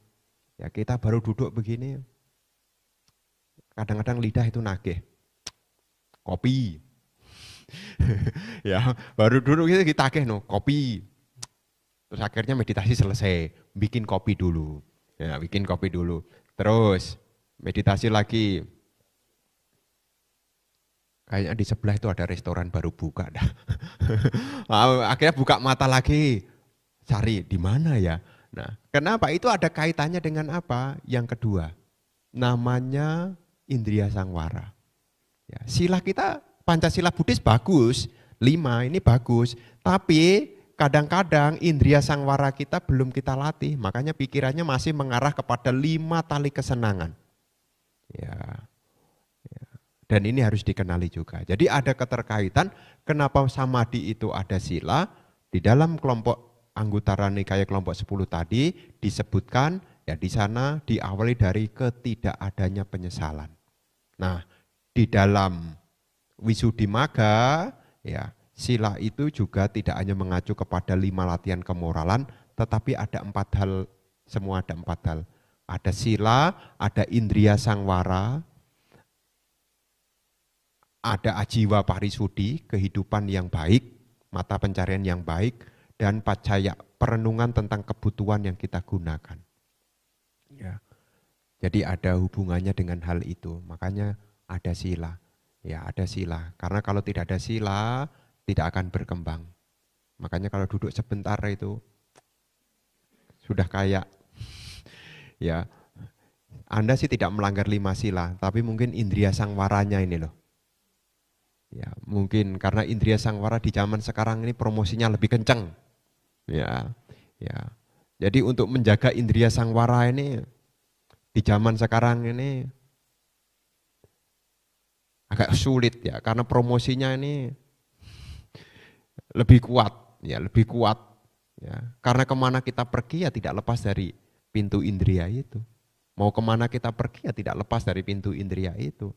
Ya kita baru duduk begini. Kadang-kadang lidah itu nagih. Kopi. ya, baru duduk gitu, kita ditagih no, kopi. Terus akhirnya meditasi selesai, bikin kopi dulu. Ya, bikin kopi dulu. Terus meditasi lagi. Kayaknya di sebelah itu ada restoran baru buka dah. Akhirnya buka mata lagi cari di mana ya? Nah, kenapa itu ada kaitannya dengan apa? Yang kedua, namanya indria sangwara. Ya, sila kita Pancasila Buddhis bagus, lima ini bagus, tapi kadang-kadang indria sangwara kita belum kita latih, makanya pikirannya masih mengarah kepada lima tali kesenangan. Ya, ya. Dan ini harus dikenali juga. Jadi ada keterkaitan kenapa samadhi itu ada sila, di dalam kelompok anggota ranikaya kelompok 10 tadi disebutkan ya di sana diawali dari ketidakadanya penyesalan. Nah, di dalam wisudimaga ya sila itu juga tidak hanya mengacu kepada lima latihan kemoralan tetapi ada empat hal semua ada empat hal ada sila ada indria sangwara ada ajiwa parisudi kehidupan yang baik mata pencarian yang baik dan pacaya, perenungan tentang kebutuhan yang kita gunakan. Ya. Jadi ada hubungannya dengan hal itu, makanya ada sila. Ya, ada sila. Karena kalau tidak ada sila, tidak akan berkembang. Makanya kalau duduk sebentar itu sudah kayak ya Anda sih tidak melanggar lima sila, tapi mungkin indria waranya ini loh. Ya, mungkin karena indria wara di zaman sekarang ini promosinya lebih kencang Ya, ya. Jadi untuk menjaga indria sangwara ini di zaman sekarang ini agak sulit ya karena promosinya ini lebih kuat ya lebih kuat ya karena kemana kita pergi ya tidak lepas dari pintu indria itu mau kemana kita pergi ya tidak lepas dari pintu indria itu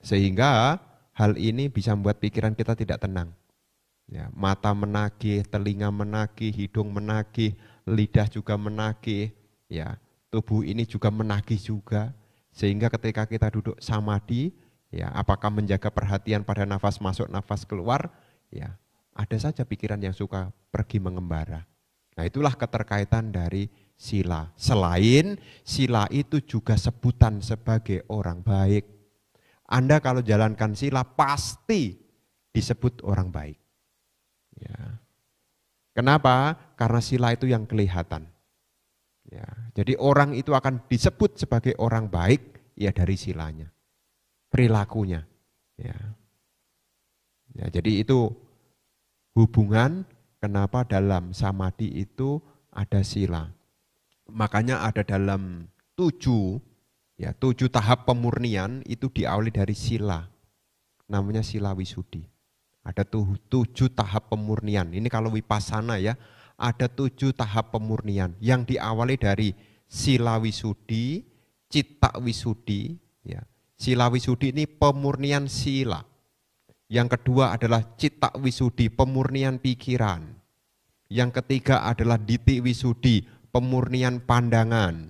sehingga hal ini bisa membuat pikiran kita tidak tenang Ya, mata menagih, telinga menagih, hidung menagih, lidah juga menagih, ya. Tubuh ini juga menagih juga sehingga ketika kita duduk samadhi, ya, apakah menjaga perhatian pada nafas masuk, nafas keluar, ya. Ada saja pikiran yang suka pergi mengembara. Nah, itulah keterkaitan dari sila. Selain sila itu juga sebutan sebagai orang baik. Anda kalau jalankan sila pasti disebut orang baik. Ya. Kenapa? Karena sila itu yang kelihatan. Ya. Jadi orang itu akan disebut sebagai orang baik ya dari silanya, perilakunya. Ya. Ya, jadi itu hubungan kenapa dalam samadhi itu ada sila. Makanya ada dalam tujuh ya tujuh tahap pemurnian itu diawali dari sila namanya sila wisudi ada tuh, tujuh tahap pemurnian. Ini kalau wipasana ya, ada tujuh tahap pemurnian yang diawali dari sila wisudi, cita wisudi. Ya. Sila wisudi ini pemurnian sila. Yang kedua adalah cita wisudi, pemurnian pikiran. Yang ketiga adalah diti wisudi, pemurnian pandangan.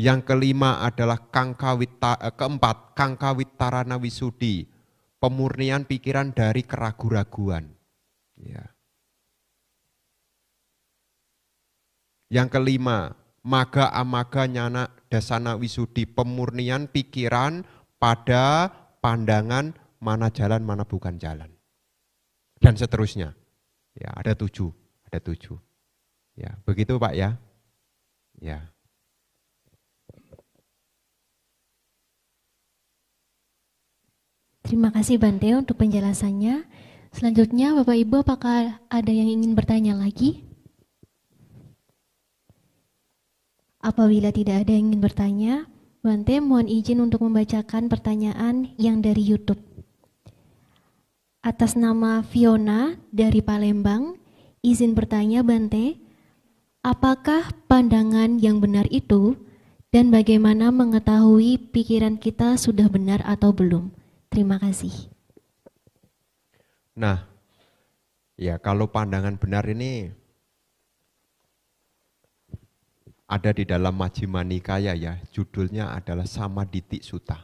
Yang kelima adalah kangkawita, eh, keempat kangkawitarana wisudi, pemurnian pikiran dari keraguan-raguan. Ya. Yang kelima, maga amaga nyana dasana wisudi, pemurnian pikiran pada pandangan mana jalan, mana bukan jalan. Dan seterusnya. Ya, ada tujuh, ada tujuh. Ya, begitu Pak ya. Ya. Terima kasih Bante untuk penjelasannya. Selanjutnya Bapak Ibu apakah ada yang ingin bertanya lagi? Apabila tidak ada yang ingin bertanya, Bante mohon izin untuk membacakan pertanyaan yang dari YouTube. Atas nama Fiona dari Palembang, izin bertanya Bante, apakah pandangan yang benar itu dan bagaimana mengetahui pikiran kita sudah benar atau belum? Terima kasih. Nah, ya kalau pandangan benar ini ada di dalam Majjhima Nikaya ya, judulnya adalah Sama Ditik Suta.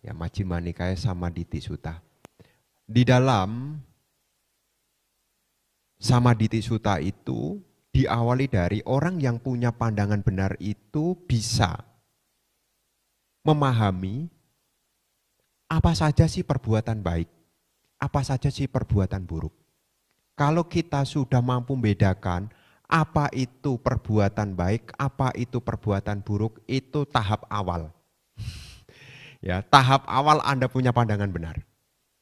Ya, Majjhima Sama Ditik Suta. Di dalam Sama Ditik Suta itu diawali dari orang yang punya pandangan benar itu bisa memahami apa saja sih perbuatan baik? Apa saja sih perbuatan buruk? Kalau kita sudah mampu membedakan apa itu perbuatan baik, apa itu perbuatan buruk, itu tahap awal. ya, tahap awal Anda punya pandangan benar.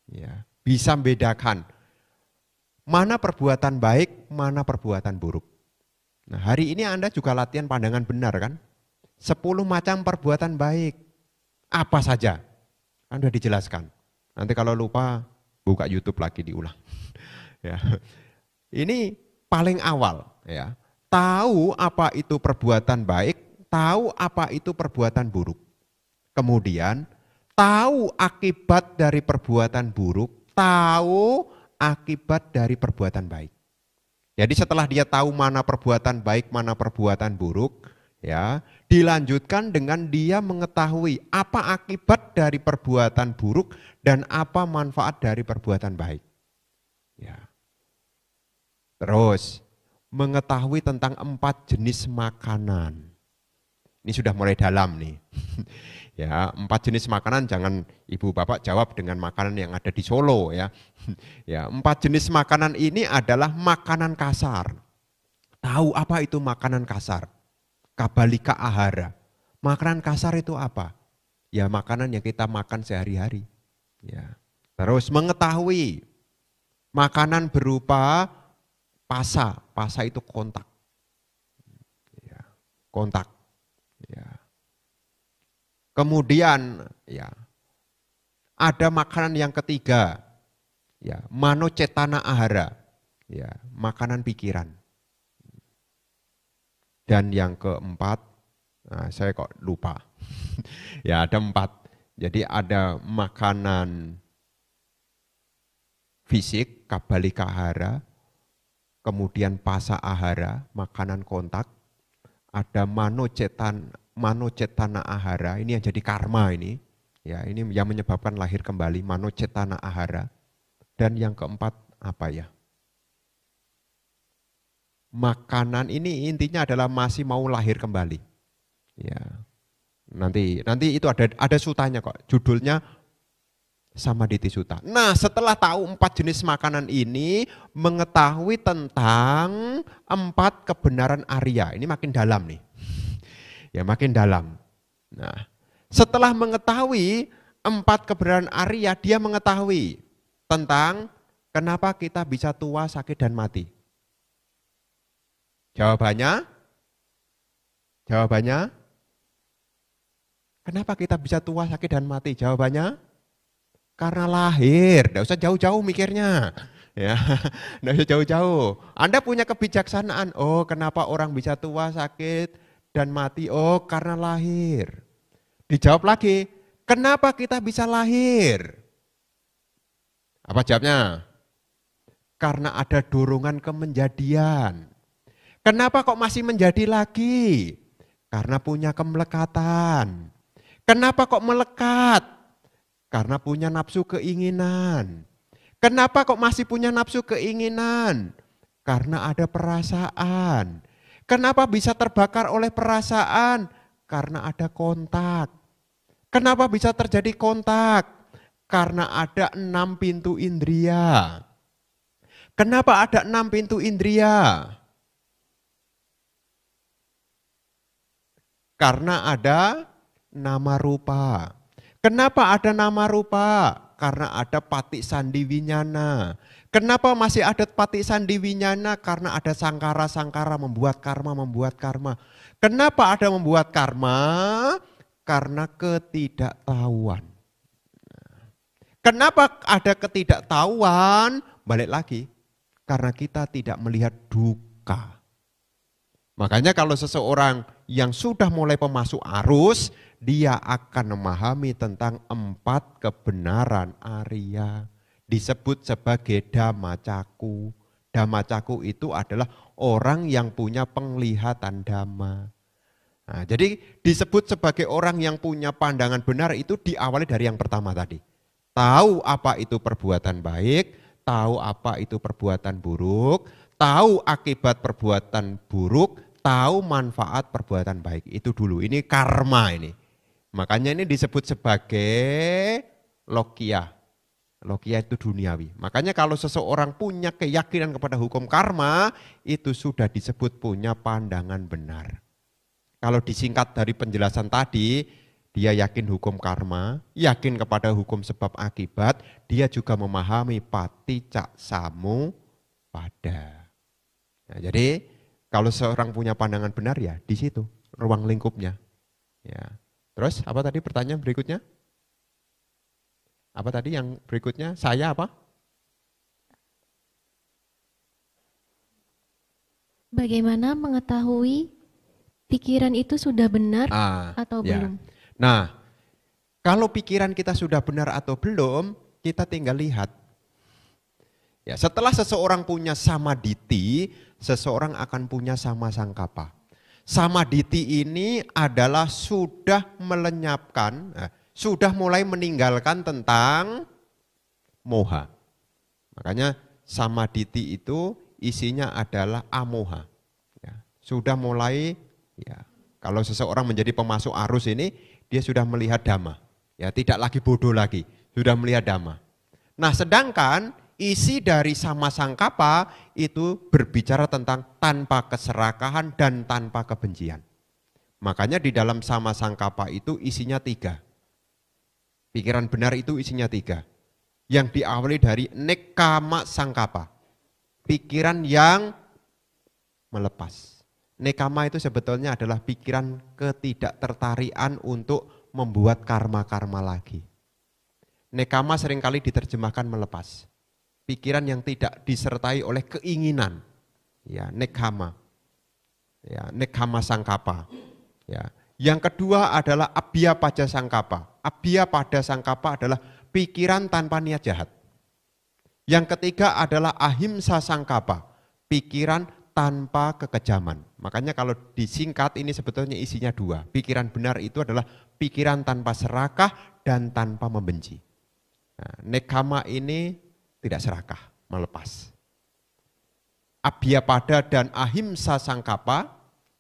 Ya, bisa membedakan mana perbuatan baik, mana perbuatan buruk. Nah, hari ini Anda juga latihan pandangan benar kan? 10 macam perbuatan baik. Apa saja? Kan sudah dijelaskan. Nanti kalau lupa buka YouTube lagi diulang. ya. Ini paling awal ya. Tahu apa itu perbuatan baik, tahu apa itu perbuatan buruk. Kemudian tahu akibat dari perbuatan buruk, tahu akibat dari perbuatan baik. Jadi setelah dia tahu mana perbuatan baik, mana perbuatan buruk, ya, dilanjutkan dengan dia mengetahui apa akibat dari perbuatan buruk dan apa manfaat dari perbuatan baik. Ya. Terus mengetahui tentang empat jenis makanan. Ini sudah mulai dalam nih. ya, empat jenis makanan jangan ibu bapak jawab dengan makanan yang ada di Solo ya. ya, empat jenis makanan ini adalah makanan kasar. Tahu apa itu makanan kasar? kabalika ahara. Makanan kasar itu apa? Ya makanan yang kita makan sehari-hari. Ya. Terus mengetahui makanan berupa pasa. Pasa itu kontak. Ya. Kontak. Ya. Kemudian ya ada makanan yang ketiga, ya, mano cetana ahara, ya, makanan pikiran. Dan yang keempat, nah saya kok lupa, ya ada empat. Jadi ada makanan fisik, kahara kemudian pasa ahara, makanan kontak, ada manocetan manocetana ahara, ini yang jadi karma ini, ya ini yang menyebabkan lahir kembali manocetana ahara, dan yang keempat apa ya? makanan ini intinya adalah masih mau lahir kembali. Ya. Nanti nanti itu ada ada sutanya kok. Judulnya sama di Suta. Nah, setelah tahu empat jenis makanan ini, mengetahui tentang empat kebenaran Arya. Ini makin dalam nih. Ya, makin dalam. Nah, setelah mengetahui empat kebenaran Arya, dia mengetahui tentang kenapa kita bisa tua, sakit, dan mati. Jawabannya? Jawabannya? Kenapa kita bisa tua, sakit, dan mati? Jawabannya? Karena lahir. Tidak usah jauh-jauh mikirnya. Ya, tidak usah jauh-jauh. Anda punya kebijaksanaan. Oh, kenapa orang bisa tua, sakit, dan mati? Oh, karena lahir. Dijawab lagi, kenapa kita bisa lahir? Apa jawabnya? Karena ada dorongan kemenjadian. Kenapa kok masih menjadi lagi? Karena punya kemelekatan. Kenapa kok melekat? Karena punya nafsu keinginan. Kenapa kok masih punya nafsu keinginan? Karena ada perasaan. Kenapa bisa terbakar oleh perasaan? Karena ada kontak. Kenapa bisa terjadi kontak? Karena ada enam pintu indria. Kenapa ada enam pintu indria? Karena ada nama rupa. Kenapa ada nama rupa? Karena ada patik sandi winyana. Kenapa masih ada patik sandi winyana? Karena ada sangkara-sangkara membuat karma, membuat karma. Kenapa ada membuat karma? Karena ketidaktahuan. Kenapa ada ketidaktahuan? Balik lagi, karena kita tidak melihat duka. Makanya kalau seseorang yang sudah mulai pemasuk arus, dia akan memahami tentang empat kebenaran Arya. Disebut sebagai damacaku. Damacaku itu adalah orang yang punya penglihatan dhamma. Nah, jadi disebut sebagai orang yang punya pandangan benar itu diawali dari yang pertama tadi. Tahu apa itu perbuatan baik, tahu apa itu perbuatan buruk, tahu akibat perbuatan buruk, tahu manfaat perbuatan baik. Itu dulu, ini karma ini. Makanya ini disebut sebagai lokia. Lokia itu duniawi. Makanya kalau seseorang punya keyakinan kepada hukum karma, itu sudah disebut punya pandangan benar. Kalau disingkat dari penjelasan tadi, dia yakin hukum karma, yakin kepada hukum sebab akibat, dia juga memahami pati cak samu pada. Nah, jadi kalau seorang punya pandangan benar ya di situ ruang lingkupnya. Ya. Terus apa tadi pertanyaan berikutnya? Apa tadi yang berikutnya? Saya apa? Bagaimana mengetahui pikiran itu sudah benar ah, atau ya. belum? Nah, kalau pikiran kita sudah benar atau belum, kita tinggal lihat. Ya, setelah seseorang punya sama diti seseorang akan punya sama sangkapa. diti ini adalah sudah melenyapkan, eh, sudah mulai meninggalkan tentang moha. Makanya sama diti itu isinya adalah amoha. Ya, sudah mulai, ya, kalau seseorang menjadi pemasuk arus ini, dia sudah melihat dhamma. Ya, tidak lagi bodoh lagi, sudah melihat dhamma. Nah sedangkan Isi dari sama sangkapa itu berbicara tentang tanpa keserakahan dan tanpa kebencian. Makanya di dalam sama sangkapa itu isinya tiga. Pikiran benar itu isinya tiga. Yang diawali dari nekama sangkapa. Pikiran yang melepas. Nekama itu sebetulnya adalah pikiran ketidaktertarikan untuk membuat karma-karma lagi. Nekama seringkali diterjemahkan melepas pikiran yang tidak disertai oleh keinginan. Ya, nekhama. Ya, nekhama sangkapa. Ya. Yang kedua adalah abia pada sangkapa. Abia pada sangkapa adalah pikiran tanpa niat jahat. Yang ketiga adalah ahimsa sangkapa, pikiran tanpa kekejaman. Makanya kalau disingkat ini sebetulnya isinya dua. Pikiran benar itu adalah pikiran tanpa serakah dan tanpa membenci. Nah, nekama ini tidak serakah, melepas. Abhya dan ahimsa sangkapa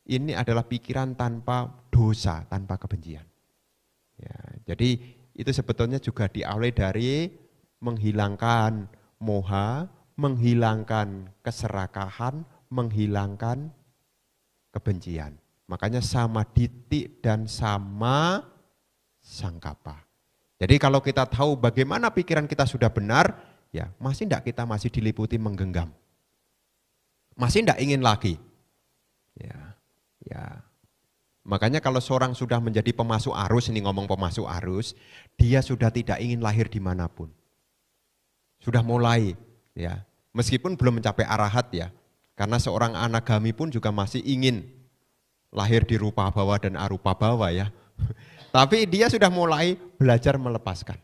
ini adalah pikiran tanpa dosa, tanpa kebencian. Ya, jadi itu sebetulnya juga diawali dari menghilangkan moha, menghilangkan keserakahan, menghilangkan kebencian. Makanya sama ditik dan sama sangkapa. Jadi kalau kita tahu bagaimana pikiran kita sudah benar, Ya, masih tidak kita masih diliputi menggenggam? Masih tidak ingin lagi? Ya, ya. Makanya kalau seorang sudah menjadi pemasuk arus, ini ngomong pemasuk arus, dia sudah tidak ingin lahir dimanapun. Sudah mulai, ya. Meskipun belum mencapai arahat ya, karena seorang anak kami pun juga masih ingin lahir di rupa bawah dan arupa bawah ya. Tapi dia sudah mulai belajar melepaskan.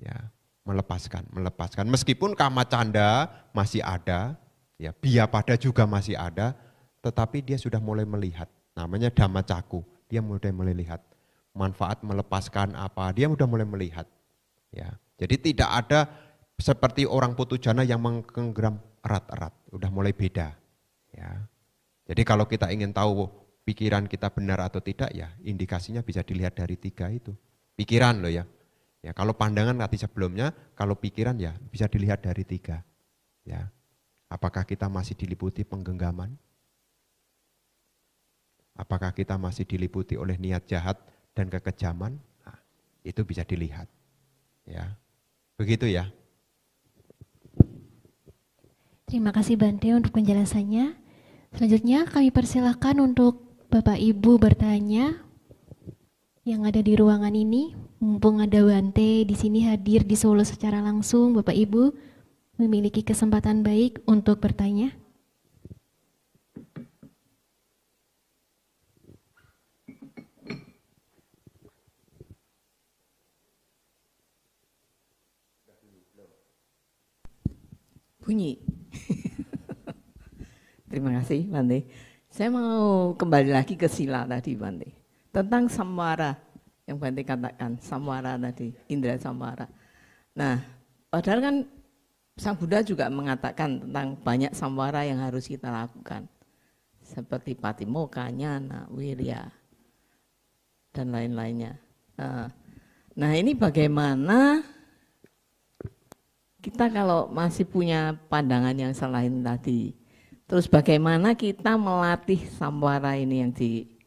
Ya melepaskan, melepaskan. Meskipun kama canda masih ada, ya bia pada juga masih ada, tetapi dia sudah mulai melihat. Namanya dhamma caku, dia mulai melihat manfaat melepaskan apa, dia sudah mulai melihat. Ya, jadi tidak ada seperti orang putu jana yang menggenggam erat-erat, udah mulai beda. Ya. Jadi kalau kita ingin tahu pikiran kita benar atau tidak ya indikasinya bisa dilihat dari tiga itu. Pikiran loh ya, Ya, kalau pandangan tadi sebelumnya, kalau pikiran ya bisa dilihat dari tiga. Ya, apakah kita masih diliputi penggenggaman? Apakah kita masih diliputi oleh niat jahat dan kekejaman? Nah, itu bisa dilihat. Ya, begitu ya. Terima kasih Bante untuk penjelasannya. Selanjutnya kami persilahkan untuk Bapak Ibu bertanya yang ada di ruangan ini, mumpung ada Wante di sini hadir di Solo secara langsung, Bapak Ibu memiliki kesempatan baik untuk bertanya. Bunyi. Terima kasih, Bante. Saya mau kembali lagi ke sila tadi, Bante tentang samwara yang Bante katakan samwara tadi indra samwara nah padahal kan Sang Buddha juga mengatakan tentang banyak samwara yang harus kita lakukan seperti patimoka, nyana, wirya dan lain-lainnya nah, nah, ini bagaimana kita kalau masih punya pandangan yang selain tadi terus bagaimana kita melatih samwara ini yang di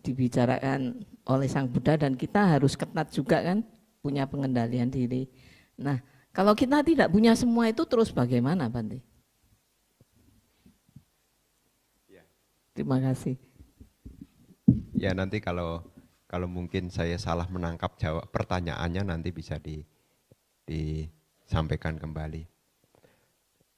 dibicarakan oleh Sang Buddha dan kita harus ketat juga kan punya pengendalian diri. Nah, kalau kita tidak punya semua itu terus bagaimana, Bante? Ya. Terima kasih. Ya nanti kalau kalau mungkin saya salah menangkap jawab pertanyaannya nanti bisa di, disampaikan kembali.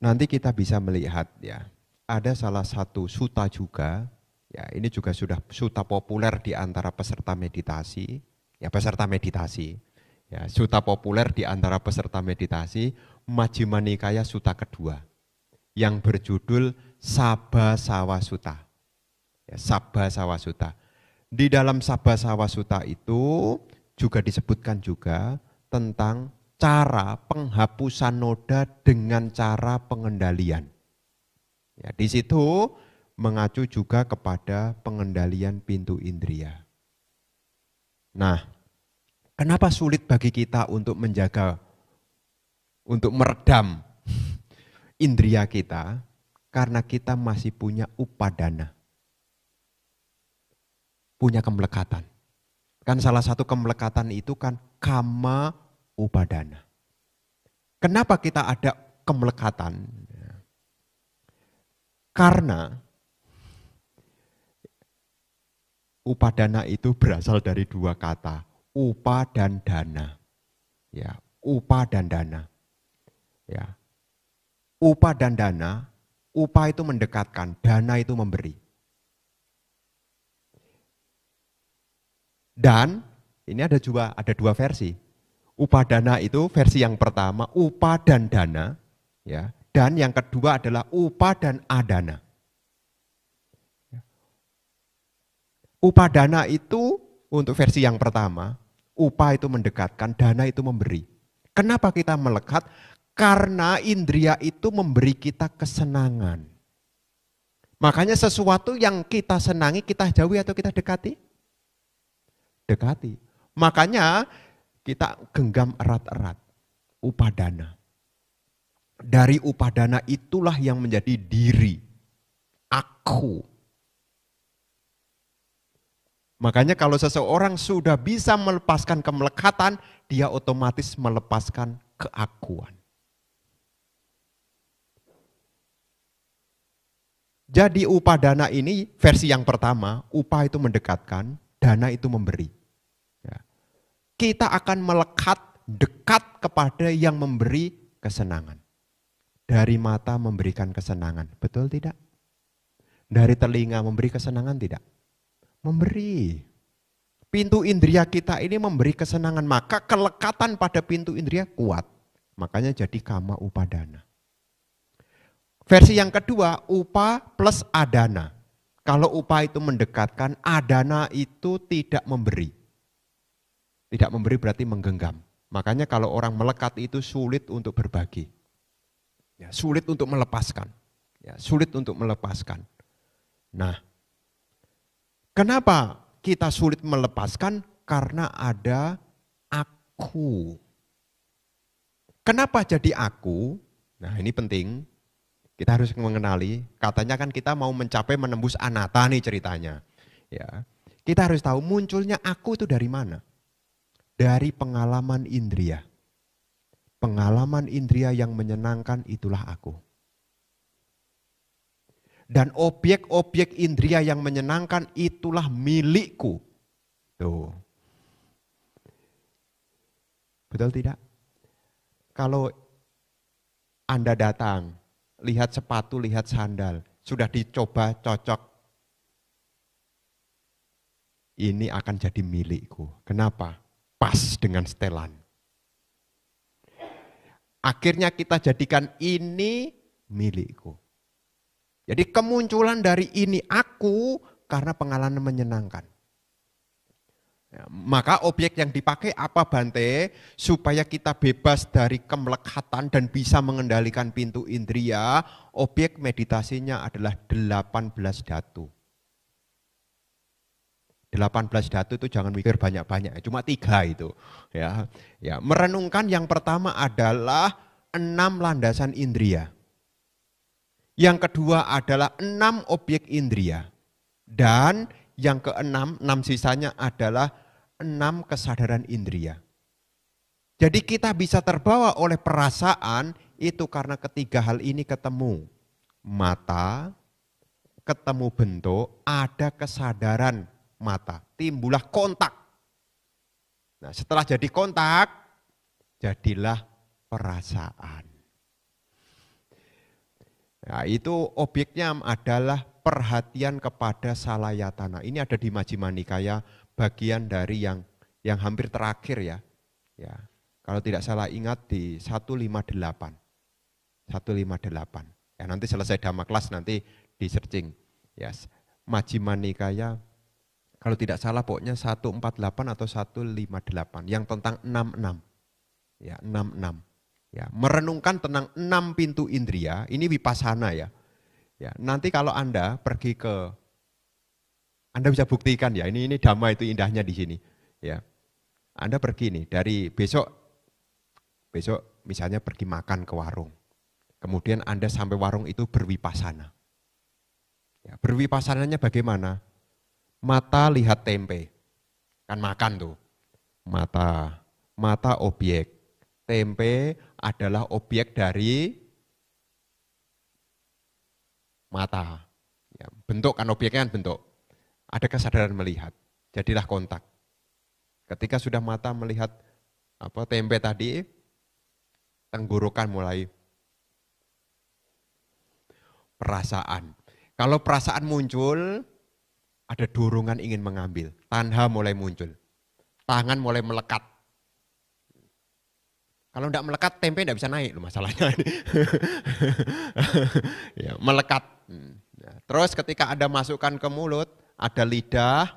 Nanti kita bisa melihat ya, ada salah satu suta juga Ya, ini juga sudah suta populer di antara peserta meditasi, ya peserta meditasi. Ya, suta populer di antara peserta meditasi Majjhima Nikaya Suta kedua yang berjudul Saba Sawa Suta. Ya, Saba Sawa Suta. Di dalam Saba Sawa Suta itu juga disebutkan juga tentang cara penghapusan noda dengan cara pengendalian. Ya, di situ mengacu juga kepada pengendalian pintu indria. Nah, kenapa sulit bagi kita untuk menjaga, untuk meredam indria kita? Karena kita masih punya upadana, punya kemelekatan. Kan salah satu kemelekatan itu kan kama upadana. Kenapa kita ada kemelekatan? Karena upadana itu berasal dari dua kata, upa dan dana. Ya, upa dan dana. Ya. Upa dan dana, upa itu mendekatkan, dana itu memberi. Dan ini ada juga, ada dua versi. Upadana itu versi yang pertama upa dan dana, ya. Dan yang kedua adalah upa dan adana. Upadana itu untuk versi yang pertama, upa itu mendekatkan, dana itu memberi. Kenapa kita melekat? Karena indria itu memberi kita kesenangan. Makanya sesuatu yang kita senangi kita jauhi atau kita dekati? Dekati. Makanya kita genggam erat-erat upadana. Dari upadana itulah yang menjadi diri, aku, Makanya kalau seseorang sudah bisa melepaskan kemelekatan, dia otomatis melepaskan keakuan. Jadi upah dana ini versi yang pertama, upah itu mendekatkan, dana itu memberi. Ya. Kita akan melekat dekat kepada yang memberi kesenangan. Dari mata memberikan kesenangan, betul tidak? Dari telinga memberi kesenangan tidak? Memberi. Pintu indria kita ini memberi kesenangan, maka kelekatan pada pintu indria kuat. Makanya jadi kama upadana. Versi yang kedua, upa plus adana. Kalau upa itu mendekatkan, adana itu tidak memberi. Tidak memberi berarti menggenggam. Makanya kalau orang melekat itu sulit untuk berbagi. Ya, sulit untuk melepaskan. Ya, sulit untuk melepaskan. Nah, Kenapa kita sulit melepaskan? Karena ada aku. Kenapa jadi aku? Nah ini penting, kita harus mengenali, katanya kan kita mau mencapai menembus anata nih ceritanya. Ya. Kita harus tahu munculnya aku itu dari mana? Dari pengalaman indria. Pengalaman indria yang menyenangkan itulah aku dan objek-objek indria yang menyenangkan itulah milikku. Tuh. Betul tidak? Kalau Anda datang, lihat sepatu, lihat sandal, sudah dicoba cocok. Ini akan jadi milikku. Kenapa? Pas dengan setelan. Akhirnya kita jadikan ini milikku. Jadi kemunculan dari ini aku karena pengalaman menyenangkan. Ya, maka objek yang dipakai apa Bante? Supaya kita bebas dari kemelekatan dan bisa mengendalikan pintu indria, objek meditasinya adalah 18 datu. 18 datu itu jangan mikir banyak-banyak, cuma tiga itu. Ya, ya merenungkan yang pertama adalah enam landasan indria. Yang kedua adalah enam objek indria. Dan yang keenam, enam sisanya adalah enam kesadaran indria. Jadi kita bisa terbawa oleh perasaan itu karena ketiga hal ini ketemu. Mata, ketemu bentuk, ada kesadaran mata. Timbullah kontak. Nah setelah jadi kontak, jadilah perasaan. Ya, itu objeknya adalah perhatian kepada salayatana. Ini ada di Majimanikaya Kaya, bagian dari yang yang hampir terakhir ya. Ya. Kalau tidak salah ingat di 158. 158. Ya nanti selesai dhamma kelas nanti di searching. Yes. Majimanikaya kalau tidak salah pokoknya 148 atau 158 yang tentang 66. Ya, 66. Ya, merenungkan tentang enam pintu indria, ini wipasana ya. Ya, nanti kalau Anda pergi ke Anda bisa buktikan ya, ini ini damai itu indahnya di sini, ya. Anda pergi nih dari besok besok misalnya pergi makan ke warung. Kemudian Anda sampai warung itu berwipasana. Ya, berwipasananya bagaimana? Mata lihat tempe. Kan makan tuh. Mata, mata objek. Tempe adalah objek dari mata. Ya, bentuk kan objeknya kan bentuk. Ada kesadaran melihat, jadilah kontak. Ketika sudah mata melihat apa tempe tadi, tenggorokan mulai perasaan. Kalau perasaan muncul, ada dorongan ingin mengambil. Tanha mulai muncul. Tangan mulai melekat kalau tidak melekat tempe tidak bisa naik loh masalahnya. ya, melekat. Hmm. Ya, terus ketika ada masukan ke mulut, ada lidah,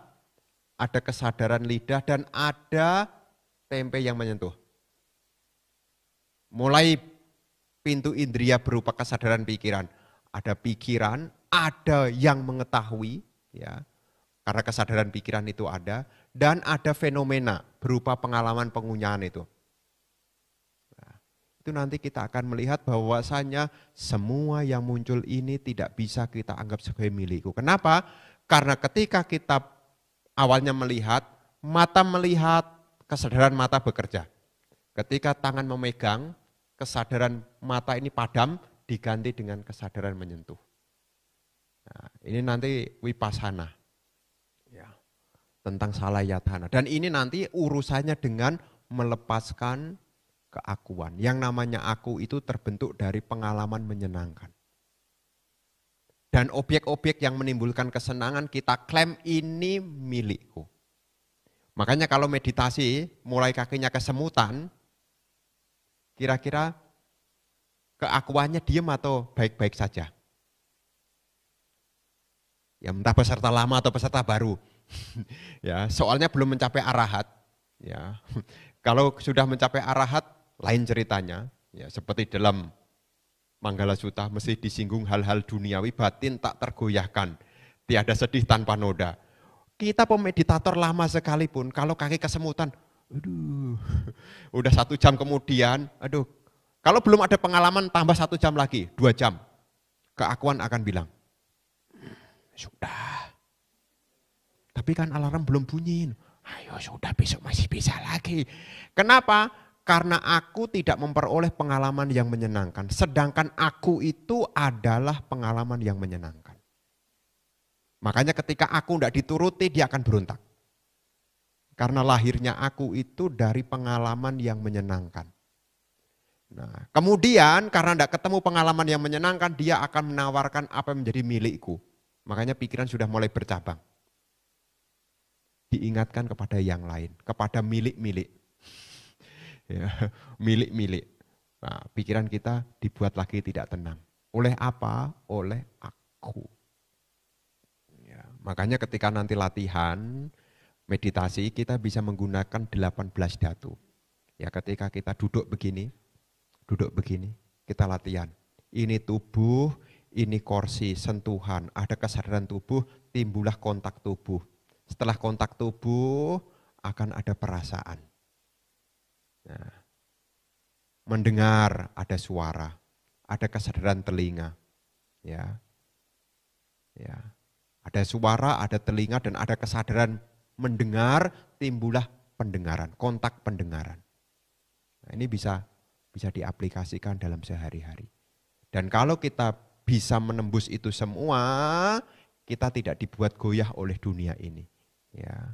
ada kesadaran lidah dan ada tempe yang menyentuh. Mulai pintu indria berupa kesadaran pikiran. Ada pikiran, ada yang mengetahui ya. Karena kesadaran pikiran itu ada dan ada fenomena berupa pengalaman pengunyahan itu itu nanti kita akan melihat bahwasanya semua yang muncul ini tidak bisa kita anggap sebagai milikku. Kenapa? Karena ketika kita awalnya melihat, mata melihat, kesadaran mata bekerja. Ketika tangan memegang, kesadaran mata ini padam, diganti dengan kesadaran menyentuh. Nah, ini nanti wipasana. Ya. Tentang salayatana. Dan ini nanti urusannya dengan melepaskan keakuan. Yang namanya aku itu terbentuk dari pengalaman menyenangkan. Dan objek-objek yang menimbulkan kesenangan kita klaim ini milikku. Makanya kalau meditasi mulai kakinya kesemutan, kira-kira keakuannya diem atau baik-baik saja? Ya entah peserta lama atau peserta baru. ya, soalnya belum mencapai arahat. Ya. Kalau sudah mencapai arahat lain ceritanya, ya seperti dalam Manggala Suta mesti disinggung hal-hal duniawi batin tak tergoyahkan. Tiada sedih tanpa noda. Kita pemeditator lama sekalipun kalau kaki kesemutan, aduh, udah satu jam kemudian, aduh, kalau belum ada pengalaman tambah satu jam lagi, dua jam, keakuan akan bilang, sudah. Tapi kan alarm belum bunyiin, Ayo sudah besok masih bisa lagi. Kenapa? karena aku tidak memperoleh pengalaman yang menyenangkan. Sedangkan aku itu adalah pengalaman yang menyenangkan. Makanya ketika aku tidak dituruti dia akan berontak. Karena lahirnya aku itu dari pengalaman yang menyenangkan. Nah, kemudian karena tidak ketemu pengalaman yang menyenangkan, dia akan menawarkan apa yang menjadi milikku. Makanya pikiran sudah mulai bercabang. Diingatkan kepada yang lain, kepada milik-milik ya, milik-milik. Nah, pikiran kita dibuat lagi tidak tenang. Oleh apa? Oleh aku. Ya, makanya ketika nanti latihan meditasi kita bisa menggunakan 18 datu. Ya, ketika kita duduk begini, duduk begini, kita latihan. Ini tubuh, ini kursi, sentuhan, ada kesadaran tubuh, timbullah kontak tubuh. Setelah kontak tubuh akan ada perasaan Nah, mendengar ada suara, ada kesadaran telinga, ya, ya, ada suara, ada telinga dan ada kesadaran mendengar, timbullah pendengaran, kontak pendengaran. Nah, ini bisa bisa diaplikasikan dalam sehari-hari. Dan kalau kita bisa menembus itu semua, kita tidak dibuat goyah oleh dunia ini. Ya,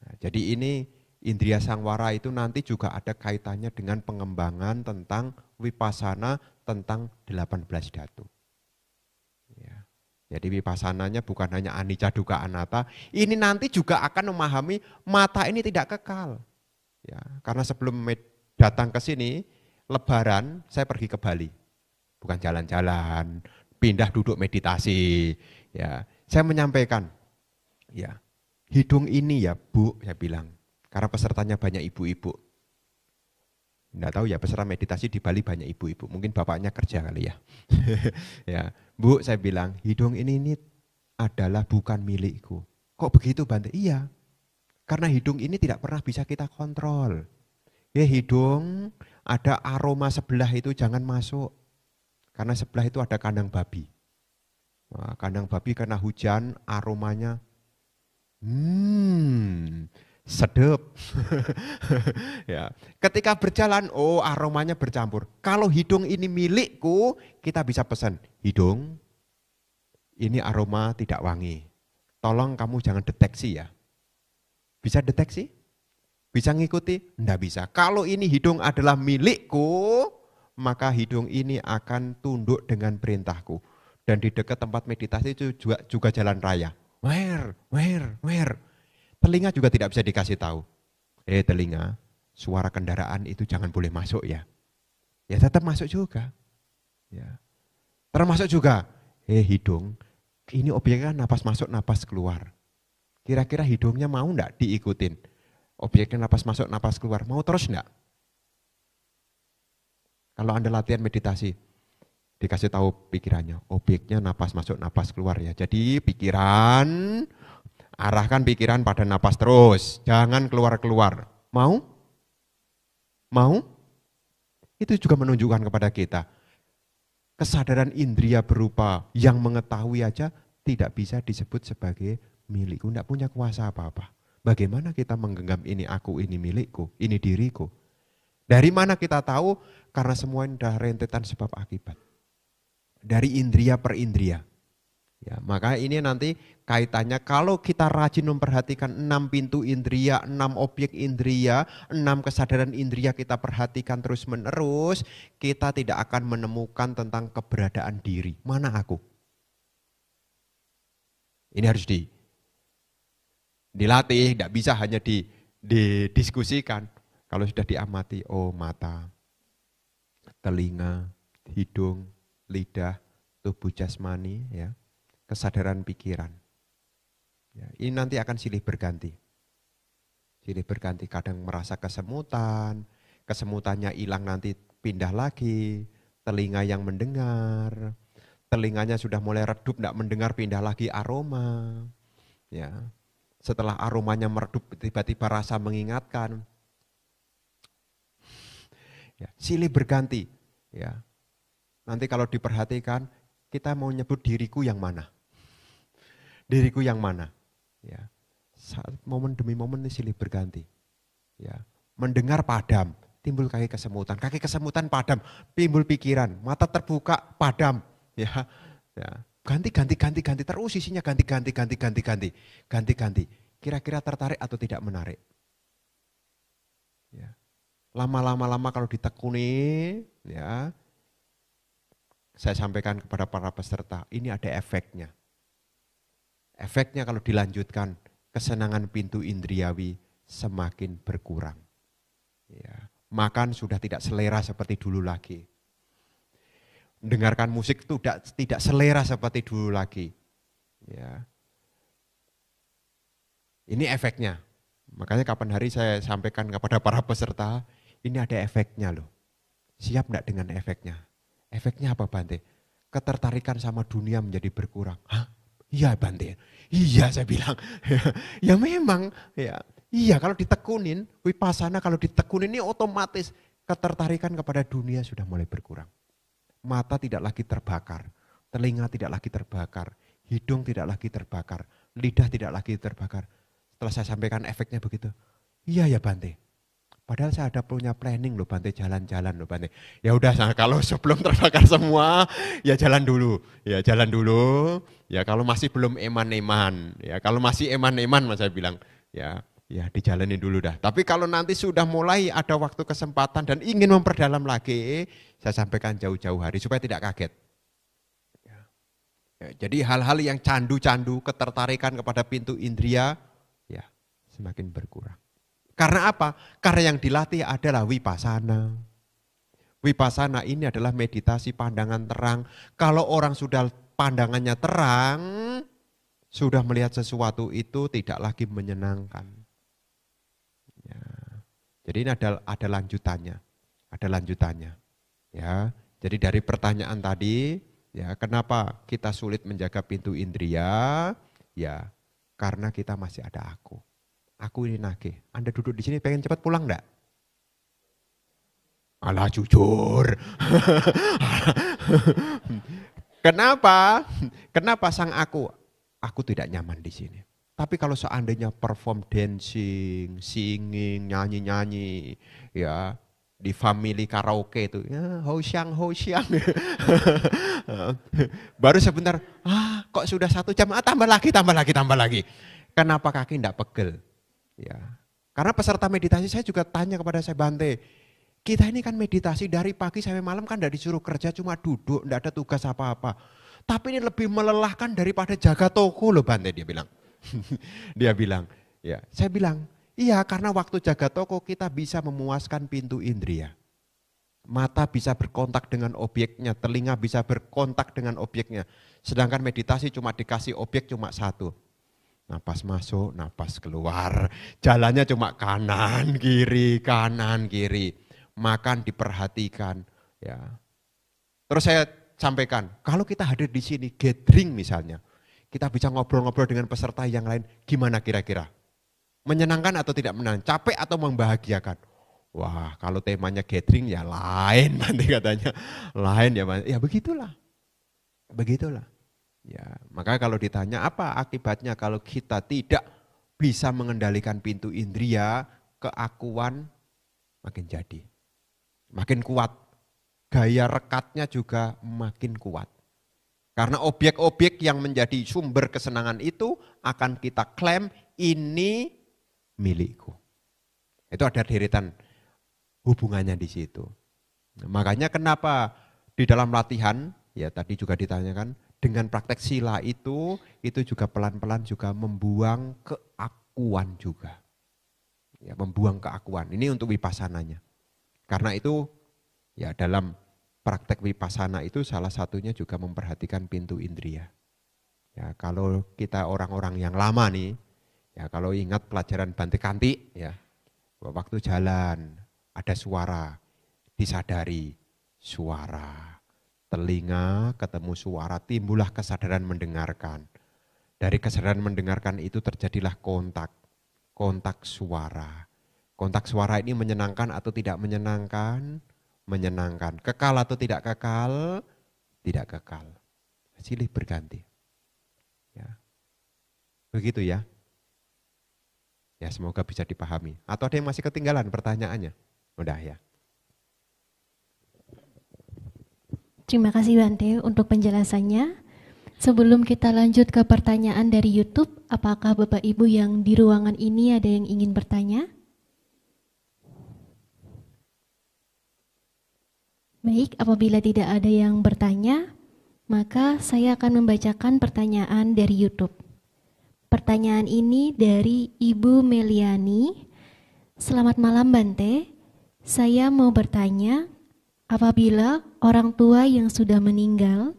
nah, jadi ini indria sangwara itu nanti juga ada kaitannya dengan pengembangan tentang wipasana tentang 18 datu. Ya. Jadi wipasananya bukan hanya anicca duka anatta, ini nanti juga akan memahami mata ini tidak kekal. Ya, karena sebelum datang ke sini lebaran saya pergi ke Bali. Bukan jalan-jalan, pindah duduk meditasi, ya. Saya menyampaikan, ya, hidung ini ya, Bu, saya bilang. Karena pesertanya banyak ibu-ibu. Nggak tahu ya, peserta meditasi di Bali banyak ibu-ibu. Mungkin bapaknya kerja kali ya. ya. Bu, saya bilang, hidung ini, ini adalah bukan milikku. Kok begitu Bante? Iya, karena hidung ini tidak pernah bisa kita kontrol. Ya hidung ada aroma sebelah itu jangan masuk. Karena sebelah itu ada kandang babi. Nah, kandang babi karena hujan aromanya hmm sedap. ya. Ketika berjalan, oh aromanya bercampur. Kalau hidung ini milikku, kita bisa pesan, hidung ini aroma tidak wangi. Tolong kamu jangan deteksi ya. Bisa deteksi? Bisa ngikuti? Tidak bisa. Kalau ini hidung adalah milikku, maka hidung ini akan tunduk dengan perintahku. Dan di dekat tempat meditasi itu juga, juga jalan raya. Where, where, where Telinga juga tidak bisa dikasih tahu. Eh telinga, suara kendaraan itu jangan boleh masuk ya. Ya tetap masuk juga. Ya. Termasuk juga, eh hidung, ini objeknya kan napas masuk, napas keluar. Kira-kira hidungnya mau enggak diikutin? Objeknya napas masuk, napas keluar. Mau terus enggak? Kalau Anda latihan meditasi, dikasih tahu pikirannya, objeknya napas masuk, napas keluar ya. Jadi pikiran, Arahkan pikiran pada napas terus, jangan keluar-keluar. Mau? Mau? Itu juga menunjukkan kepada kita. Kesadaran indria berupa yang mengetahui aja tidak bisa disebut sebagai milikku, tidak punya kuasa apa-apa. Bagaimana kita menggenggam ini aku, ini milikku, ini diriku. Dari mana kita tahu? Karena semua ini adalah rentetan sebab akibat. Dari indria per indria. Ya, maka ini nanti kaitannya kalau kita rajin memperhatikan enam pintu indria, enam objek indria, enam kesadaran indria kita perhatikan terus menerus, kita tidak akan menemukan tentang keberadaan diri. Mana aku? Ini harus di dilatih, tidak bisa hanya di didiskusikan. Kalau sudah diamati, oh mata, telinga, hidung, lidah, tubuh jasmani, ya, kesadaran pikiran. Ya, ini nanti akan silih berganti. Silih berganti, kadang merasa kesemutan, kesemutannya hilang nanti pindah lagi, telinga yang mendengar, telinganya sudah mulai redup, tidak mendengar pindah lagi aroma. Ya, setelah aromanya meredup tiba-tiba rasa mengingatkan. Ya, silih berganti. Ya, nanti kalau diperhatikan kita mau nyebut diriku yang mana? diriku yang mana. Ya. Saat momen demi momen ini silih berganti. Ya. Mendengar padam, timbul kaki kesemutan. Kaki kesemutan padam, timbul pikiran. Mata terbuka padam. Ya. ya. Ganti, ganti, ganti, ganti. Terus isinya ganti, ganti, ganti, ganti, ganti. Ganti, ganti. Kira-kira tertarik atau tidak menarik. Ya. Lama-lama lama kalau ditekuni, ya, saya sampaikan kepada para peserta, ini ada efeknya Efeknya kalau dilanjutkan, kesenangan pintu indriawi semakin berkurang. Ya, makan sudah tidak selera seperti dulu lagi. Mendengarkan musik itu tidak, tidak selera seperti dulu lagi. Ya. Ini efeknya. Makanya kapan hari saya sampaikan kepada para peserta, ini ada efeknya loh. Siap enggak dengan efeknya? Efeknya apa Bante? Ketertarikan sama dunia menjadi berkurang. Hah? Iya Bante, iya saya bilang. ya memang, ya iya kalau ditekunin, wipasana kalau ditekunin ini otomatis ketertarikan kepada dunia sudah mulai berkurang. Mata tidak lagi terbakar, telinga tidak lagi terbakar, hidung tidak lagi terbakar, lidah tidak lagi terbakar. Setelah saya sampaikan efeknya begitu, iya ya Bante, Padahal saya ada punya planning loh bantai jalan-jalan loh bantai. Ya udah kalau sebelum terbakar semua ya jalan dulu. Ya jalan dulu. Ya kalau masih belum eman-eman, ya kalau masih eman-eman saya bilang, ya ya dijalani dulu dah. Tapi kalau nanti sudah mulai ada waktu kesempatan dan ingin memperdalam lagi, saya sampaikan jauh-jauh hari supaya tidak kaget. Ya, ya jadi hal-hal yang candu-candu, ketertarikan kepada pintu indria, ya semakin berkurang. Karena apa? Karena yang dilatih adalah wipasana. Wipasana ini adalah meditasi pandangan terang. Kalau orang sudah pandangannya terang, sudah melihat sesuatu itu tidak lagi menyenangkan. Ya. Jadi ini ada, ada lanjutannya, ada lanjutannya. Ya, jadi dari pertanyaan tadi, ya kenapa kita sulit menjaga pintu indria? Ya, karena kita masih ada aku. Aku ini nake, Anda duduk di sini pengen cepat pulang enggak? Alah jujur. Kenapa? Kenapa sang aku? Aku tidak nyaman di sini. Tapi kalau seandainya perform dancing, singing, nyanyi-nyanyi, ya di family karaoke itu ya ho siang ho siang baru sebentar ah kok sudah satu jam ah tambah lagi tambah lagi tambah lagi kenapa kaki tidak pegel Ya. Karena peserta meditasi saya juga tanya kepada saya Bante, kita ini kan meditasi dari pagi sampai malam kan tidak disuruh kerja cuma duduk, tidak ada tugas apa-apa. Tapi ini lebih melelahkan daripada jaga toko loh Bante dia bilang. dia bilang, ya saya bilang, iya karena waktu jaga toko kita bisa memuaskan pintu indria. Mata bisa berkontak dengan objeknya, telinga bisa berkontak dengan objeknya. Sedangkan meditasi cuma dikasih objek cuma satu, Napas masuk, napas keluar. Jalannya cuma kanan, kiri, kanan, kiri. Makan diperhatikan. Ya. Terus saya sampaikan, kalau kita hadir di sini, gathering misalnya, kita bisa ngobrol-ngobrol dengan peserta yang lain, gimana kira-kira? Menyenangkan atau tidak menang? Capek atau membahagiakan? Wah, kalau temanya gathering ya lain nanti katanya. Lain ya, ya begitulah. Begitulah. Ya, maka kalau ditanya apa akibatnya kalau kita tidak bisa mengendalikan pintu indria, keakuan makin jadi. Makin kuat. Gaya rekatnya juga makin kuat. Karena objek-objek yang menjadi sumber kesenangan itu akan kita klaim ini milikku. Itu ada deretan hubungannya di situ. Makanya kenapa di dalam latihan, ya tadi juga ditanyakan, dengan praktek sila itu, itu juga pelan-pelan juga membuang keakuan juga. Ya, membuang keakuan. Ini untuk wipasananya. Karena itu ya dalam praktek wipasana itu salah satunya juga memperhatikan pintu indria. Ya, kalau kita orang-orang yang lama nih, ya kalau ingat pelajaran bantikanti ya, waktu jalan ada suara, disadari suara telinga, ketemu suara, timbullah kesadaran mendengarkan. Dari kesadaran mendengarkan itu terjadilah kontak, kontak suara. Kontak suara ini menyenangkan atau tidak menyenangkan, menyenangkan. Kekal atau tidak kekal, tidak kekal. Silih berganti. Ya. Begitu ya. Ya semoga bisa dipahami. Atau ada yang masih ketinggalan pertanyaannya? Udah ya. Terima kasih Bante untuk penjelasannya. Sebelum kita lanjut ke pertanyaan dari YouTube, apakah Bapak Ibu yang di ruangan ini ada yang ingin bertanya? Baik, apabila tidak ada yang bertanya, maka saya akan membacakan pertanyaan dari YouTube. Pertanyaan ini dari Ibu Meliani. Selamat malam Bante, saya mau bertanya Apabila orang tua yang sudah meninggal,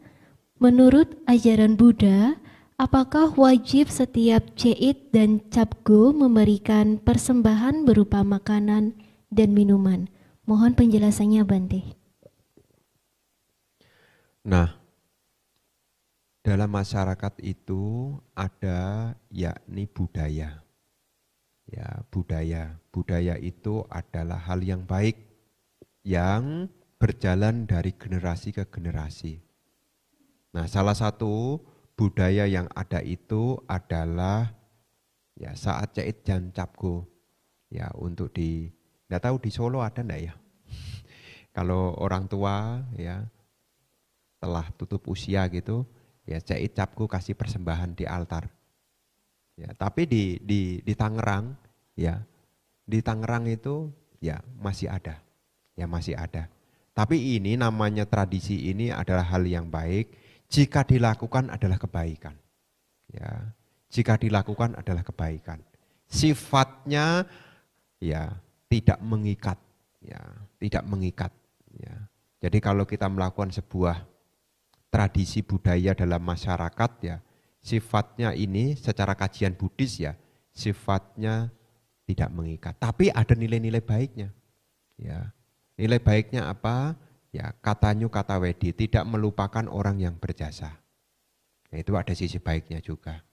menurut ajaran Buddha, apakah wajib setiap ceit dan capgo memberikan persembahan berupa makanan dan minuman? Mohon penjelasannya Bante. Nah, dalam masyarakat itu ada yakni budaya. Ya, budaya. Budaya itu adalah hal yang baik yang berjalan dari generasi ke generasi. Nah, salah satu budaya yang ada itu adalah ya saat cait jancapku ya untuk di nggak tahu di Solo ada enggak ya? Kalau orang tua ya telah tutup usia gitu, ya cait capku kasih persembahan di altar. Ya, tapi di di di Tangerang ya, di Tangerang itu ya masih ada. Ya masih ada. Tapi ini namanya tradisi ini adalah hal yang baik jika dilakukan adalah kebaikan. Ya, jika dilakukan adalah kebaikan. Sifatnya ya tidak mengikat, ya, tidak mengikat, ya. Jadi kalau kita melakukan sebuah tradisi budaya dalam masyarakat ya, sifatnya ini secara kajian Buddhis ya, sifatnya tidak mengikat, tapi ada nilai-nilai baiknya. Ya, Nilai baiknya apa? Ya, katanya kata wedi, tidak melupakan orang yang berjasa. Nah, itu ada sisi baiknya juga.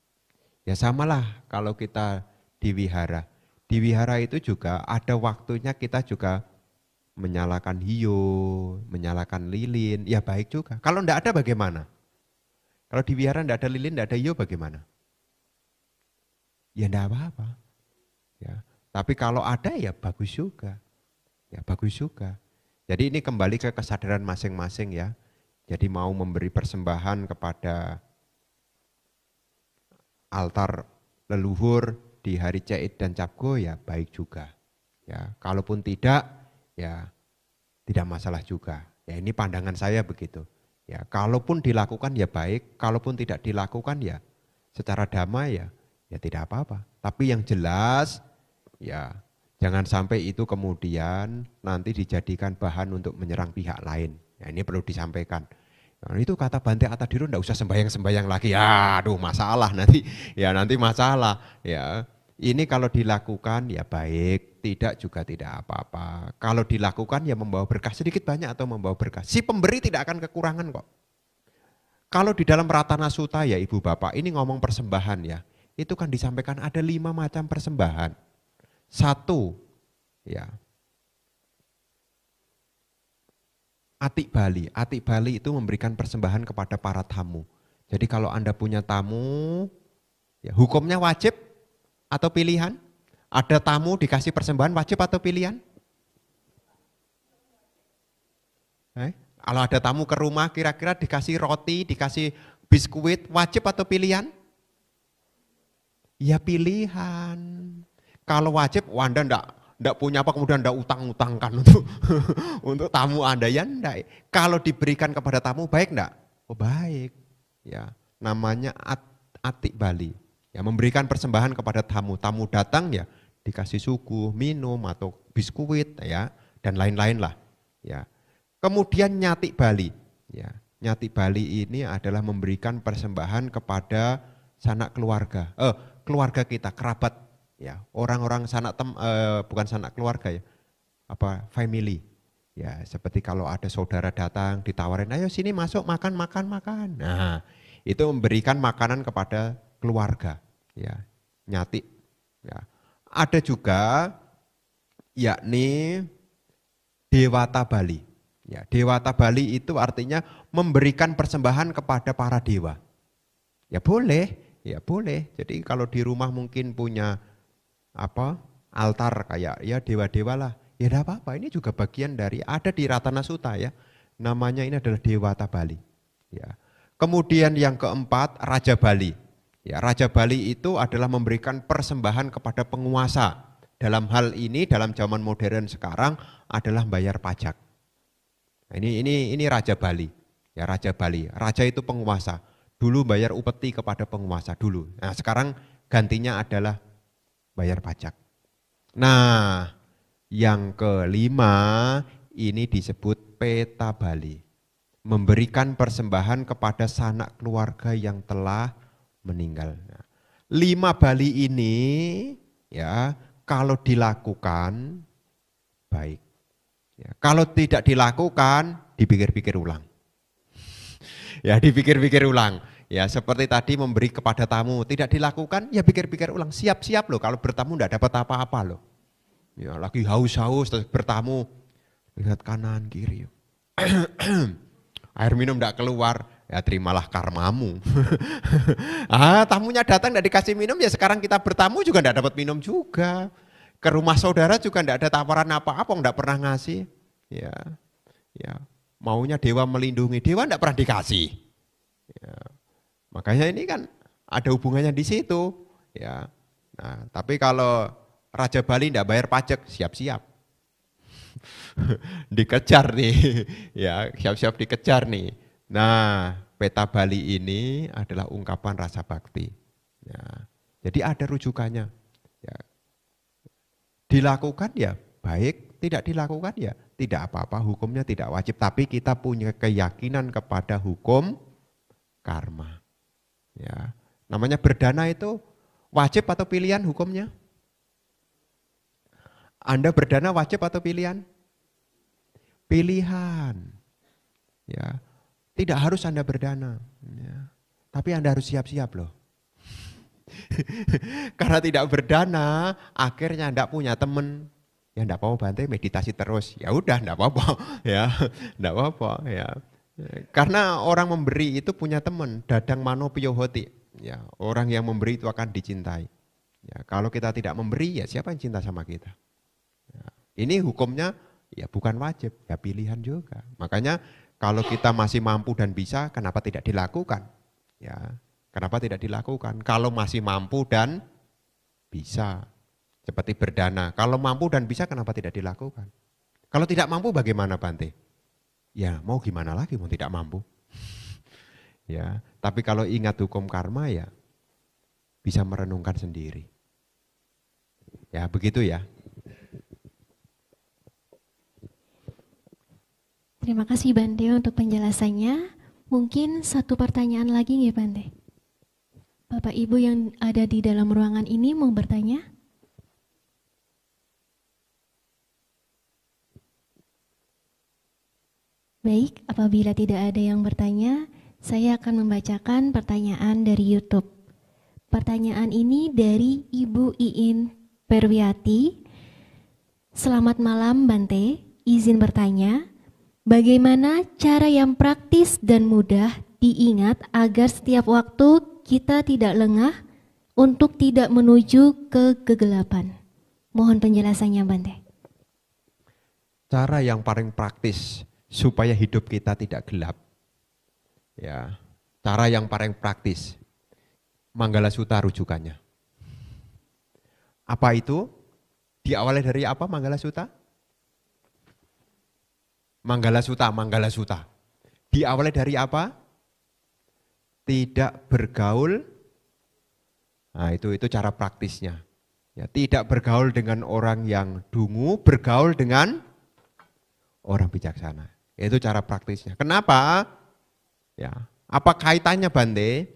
Ya samalah kalau kita di wihara. Di wihara itu juga ada waktunya kita juga menyalakan hiu, menyalakan lilin, ya baik juga. Kalau enggak ada bagaimana? Kalau di wihara enggak ada lilin, enggak ada hiu bagaimana? Ya enggak apa-apa. Ya. Tapi kalau ada ya bagus juga ya bagus juga. Jadi ini kembali ke kesadaran masing-masing ya. Jadi mau memberi persembahan kepada altar leluhur di hari Caid dan Capgo ya baik juga. Ya, kalaupun tidak ya tidak masalah juga. Ya ini pandangan saya begitu. Ya, kalaupun dilakukan ya baik, kalaupun tidak dilakukan ya secara damai ya ya tidak apa-apa. Tapi yang jelas ya Jangan sampai itu kemudian nanti dijadikan bahan untuk menyerang pihak lain. Ya, ini perlu disampaikan. Nah, itu kata Bante Atadiru enggak usah sembayang-sembayang lagi. Ya, aduh masalah nanti. Ya nanti masalah. Ya, ini kalau dilakukan ya baik, tidak juga tidak apa-apa. Kalau dilakukan ya membawa berkah sedikit banyak atau membawa berkah. Si pemberi tidak akan kekurangan kok. Kalau di dalam Ratana Suta ya Ibu Bapak, ini ngomong persembahan ya. Itu kan disampaikan ada lima macam persembahan satu ya Atik Bali. Atik Bali itu memberikan persembahan kepada para tamu. Jadi kalau Anda punya tamu, ya hukumnya wajib atau pilihan? Ada tamu dikasih persembahan wajib atau pilihan? Eh? Kalau ada tamu ke rumah kira-kira dikasih roti, dikasih biskuit, wajib atau pilihan? Ya pilihan. Kalau wajib, Anda ndak ndak punya apa kemudian ndak utang-utangkan untuk untuk tamu Anda ya ndak. Kalau diberikan kepada tamu baik ndak? Oh baik. Ya, namanya at, atik Bali. Ya, memberikan persembahan kepada tamu. Tamu datang ya dikasih suku, minum atau biskuit ya dan lain-lain lah. Ya. Kemudian nyati Bali. Ya, nyati Bali ini adalah memberikan persembahan kepada sanak keluarga, eh, keluarga kita, kerabat ya orang-orang sanak tem, uh, bukan sanak keluarga ya apa family ya seperti kalau ada saudara datang ditawarin ayo sini masuk makan makan makan nah itu memberikan makanan kepada keluarga ya nyati ya ada juga yakni dewata Bali ya dewata Bali itu artinya memberikan persembahan kepada para dewa ya boleh ya boleh jadi kalau di rumah mungkin punya apa altar kayak ya dewa-dewa lah. Ya tidak apa-apa, ini juga bagian dari ada di Ratana Suta ya. Namanya ini adalah Dewata Bali. Ya. Kemudian yang keempat Raja Bali. Ya, Raja Bali itu adalah memberikan persembahan kepada penguasa. Dalam hal ini dalam zaman modern sekarang adalah bayar pajak. Nah, ini ini ini Raja Bali. Ya Raja Bali. Raja itu penguasa. Dulu bayar upeti kepada penguasa dulu. Nah, sekarang gantinya adalah bayar pajak. Nah, yang kelima ini disebut peta Bali. Memberikan persembahan kepada sanak keluarga yang telah meninggal. Nah, lima Bali ini ya kalau dilakukan baik. Ya, kalau tidak dilakukan dipikir-pikir ulang. ya dipikir-pikir ulang. Ya seperti tadi memberi kepada tamu, tidak dilakukan ya pikir-pikir ulang, siap-siap loh kalau bertamu tidak dapat apa-apa loh. Ya lagi haus-haus terus bertamu, lihat kanan kiri. Air minum tidak keluar, ya terimalah karmamu. ah tamunya datang tidak dikasih minum ya sekarang kita bertamu juga tidak dapat minum juga. Ke rumah saudara juga tidak ada tawaran apa-apa, tidak pernah ngasih. Ya, ya maunya dewa melindungi, dewa tidak pernah dikasih. Ya Makanya ini kan ada hubungannya di situ. Ya. Nah, tapi kalau Raja Bali tidak bayar pajak, siap-siap. dikejar nih, ya siap-siap dikejar nih. Nah, peta Bali ini adalah ungkapan rasa bakti. Ya. Jadi ada rujukannya. Ya. Dilakukan ya baik, tidak dilakukan ya tidak apa-apa, hukumnya tidak wajib. Tapi kita punya keyakinan kepada hukum karma. Ya, namanya berdana itu wajib atau pilihan hukumnya? Anda berdana wajib atau pilihan? Pilihan. Ya. Tidak harus Anda berdana. Ya. Tapi Anda harus siap-siap loh. Karena tidak berdana, akhirnya Anda punya teman. Ya enggak apa-apa, Bantai meditasi terus. Ya udah enggak ya, apa-apa, ya. Enggak apa-apa, ya. Karena orang memberi itu punya teman, dadang mano piyohoti. Ya, orang yang memberi itu akan dicintai. Ya, kalau kita tidak memberi, ya siapa yang cinta sama kita? Ya, ini hukumnya ya bukan wajib, ya pilihan juga. Makanya kalau kita masih mampu dan bisa, kenapa tidak dilakukan? Ya, kenapa tidak dilakukan? Kalau masih mampu dan bisa, seperti berdana. Kalau mampu dan bisa, kenapa tidak dilakukan? Kalau tidak mampu, bagaimana Bante? ya mau gimana lagi mau tidak mampu. ya, tapi kalau ingat hukum karma ya bisa merenungkan sendiri. Ya, begitu ya. Terima kasih Bante untuk penjelasannya. Mungkin satu pertanyaan lagi nih Bante. Bapak Ibu yang ada di dalam ruangan ini mau bertanya? Baik, apabila tidak ada yang bertanya, saya akan membacakan pertanyaan dari YouTube. Pertanyaan ini dari Ibu Iin Perwiati. Selamat malam Bante, izin bertanya, bagaimana cara yang praktis dan mudah diingat agar setiap waktu kita tidak lengah untuk tidak menuju ke kegelapan? Mohon penjelasannya Bante. Cara yang paling praktis supaya hidup kita tidak gelap. Ya, cara yang paling praktis. Manggala Suta rujukannya. Apa itu? Diawali dari apa Manggala Suta? Manggala Suta, Manggala Suta. Diawali dari apa? Tidak bergaul. Nah, itu itu cara praktisnya. Ya, tidak bergaul dengan orang yang dungu, bergaul dengan orang bijaksana. Itu cara praktisnya. Kenapa? Ya, apa kaitannya Bante?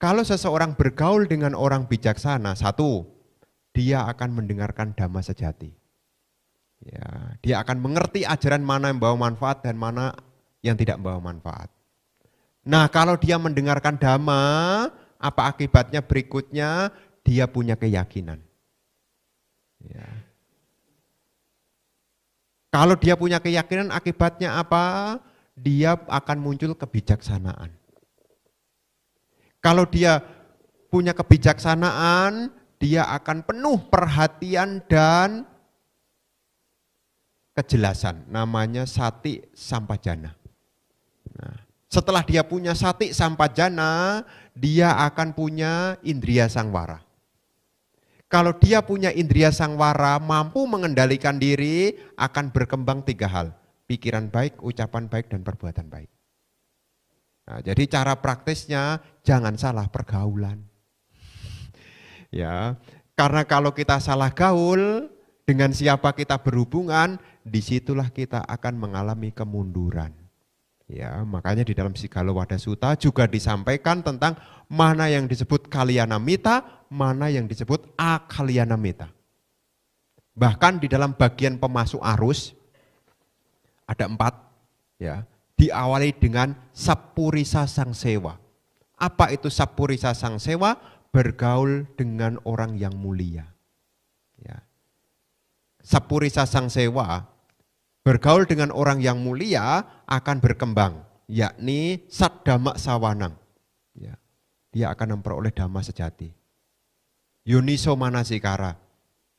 Kalau seseorang bergaul dengan orang bijaksana, satu, dia akan mendengarkan dhamma sejati. Ya, dia akan mengerti ajaran mana yang membawa manfaat dan mana yang tidak membawa manfaat. Nah, kalau dia mendengarkan dhamma, apa akibatnya berikutnya? Dia punya keyakinan. Ya. Kalau dia punya keyakinan akibatnya apa? Dia akan muncul kebijaksanaan. Kalau dia punya kebijaksanaan, dia akan penuh perhatian dan kejelasan. Namanya sati sampajana. Nah, setelah dia punya sati sampajana, dia akan punya indria sangwara. Kalau dia punya indria sangwara, mampu mengendalikan diri, akan berkembang tiga hal. Pikiran baik, ucapan baik, dan perbuatan baik. Nah, jadi cara praktisnya jangan salah pergaulan. ya, karena kalau kita salah gaul, dengan siapa kita berhubungan, disitulah kita akan mengalami kemunduran. Ya, makanya di dalam Sigalo Wadasuta Suta juga disampaikan tentang mana yang disebut kaliana mita mana yang disebut akaliana meta. Bahkan di dalam bagian pemasuk arus ada empat, ya diawali dengan sapurisa sang sewa. Apa itu sapurisa sang sewa? Bergaul dengan orang yang mulia. Ya. Sapurisa sang sewa bergaul dengan orang yang mulia akan berkembang, yakni sadama sawanang. Ya. Dia akan memperoleh dhamma sejati. Yuniso manasikara.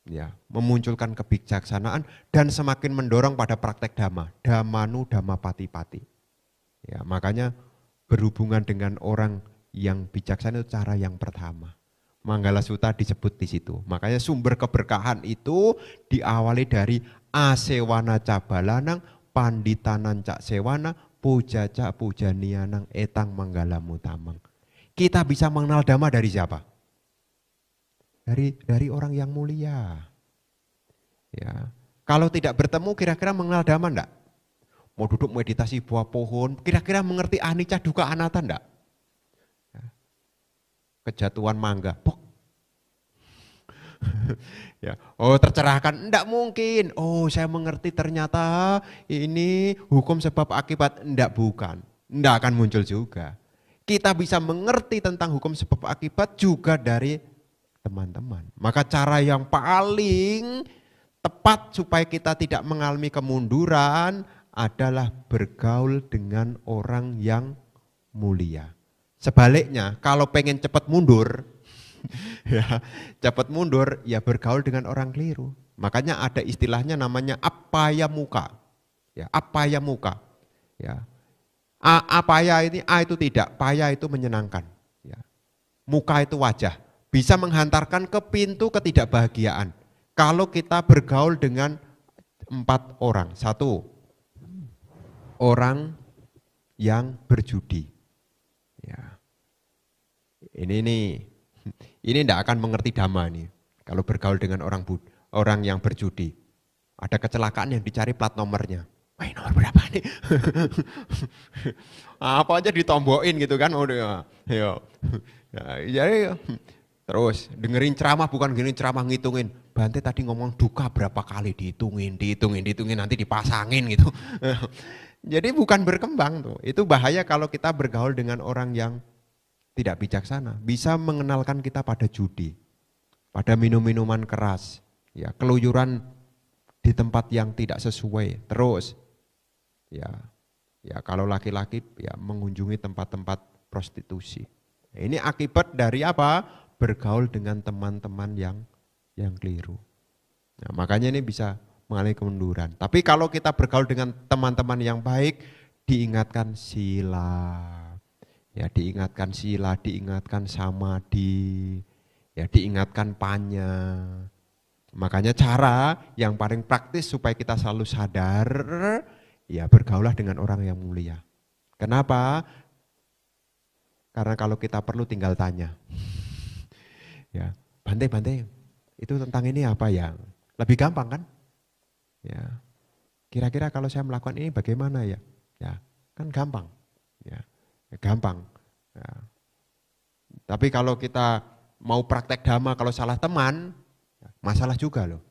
Ya, memunculkan kebijaksanaan dan semakin mendorong pada praktek dhamma, damanu dhamma pati-pati. Ya, makanya berhubungan dengan orang yang bijaksana itu cara yang pertama. Manggala Suta disebut di situ. Makanya sumber keberkahan itu diawali dari asewana cabalanang panditanan cak sewana puja cak puja nianang, etang manggala mutamang. Kita bisa mengenal dhamma dari siapa? dari dari orang yang mulia. Ya. Kalau tidak bertemu kira-kira mengenal dhamma enggak? Mau duduk meditasi buah pohon, kira-kira mengerti anicca duka anatta enggak? Ya. Kejatuhan mangga, pok. ya, oh tercerahkan, enggak mungkin. Oh, saya mengerti ternyata ini hukum sebab akibat, enggak bukan. Enggak akan muncul juga. Kita bisa mengerti tentang hukum sebab akibat juga dari teman-teman. Maka cara yang paling tepat supaya kita tidak mengalami kemunduran adalah bergaul dengan orang yang mulia. Sebaliknya, kalau pengen cepat mundur, ya cepat mundur, ya bergaul dengan orang keliru. Makanya ada istilahnya namanya apa ya muka, ya apa ya muka, ya a, apa ya ini a itu tidak, paya itu menyenangkan, ya. muka itu wajah, bisa menghantarkan ke pintu ketidakbahagiaan. Kalau kita bergaul dengan empat orang, satu orang yang berjudi. Ya. Ini nih, ini tidak akan mengerti dhamma nih. Kalau bergaul dengan orang orang yang berjudi, ada kecelakaan yang dicari plat nomornya. Wah, nomor berapa nih? apa aja ditomboin gitu kan? Udah, ya, ya. ya. Jadi Terus dengerin ceramah bukan gini ceramah ngitungin. Bante tadi ngomong duka berapa kali dihitungin, dihitungin, dihitungin nanti dipasangin gitu. Jadi bukan berkembang tuh. Itu bahaya kalau kita bergaul dengan orang yang tidak bijaksana. Bisa mengenalkan kita pada judi, pada minum-minuman keras, ya keluyuran di tempat yang tidak sesuai. Terus ya ya kalau laki-laki ya mengunjungi tempat-tempat prostitusi. Ini akibat dari apa? bergaul dengan teman-teman yang yang keliru. Nah, makanya ini bisa mengalami kemunduran. Tapi kalau kita bergaul dengan teman-teman yang baik, diingatkan sila. Ya, diingatkan sila, diingatkan samadhi, ya diingatkan panya. Makanya cara yang paling praktis supaya kita selalu sadar, ya bergaulah dengan orang yang mulia. Kenapa? Karena kalau kita perlu tinggal tanya. Ya, Bante-bante, itu tentang ini apa yang Lebih gampang kan? Ya. Kira-kira kalau saya melakukan ini bagaimana ya? Ya, kan gampang. Ya, gampang. Ya. Tapi kalau kita mau praktek dhamma kalau salah teman, ya, masalah juga loh.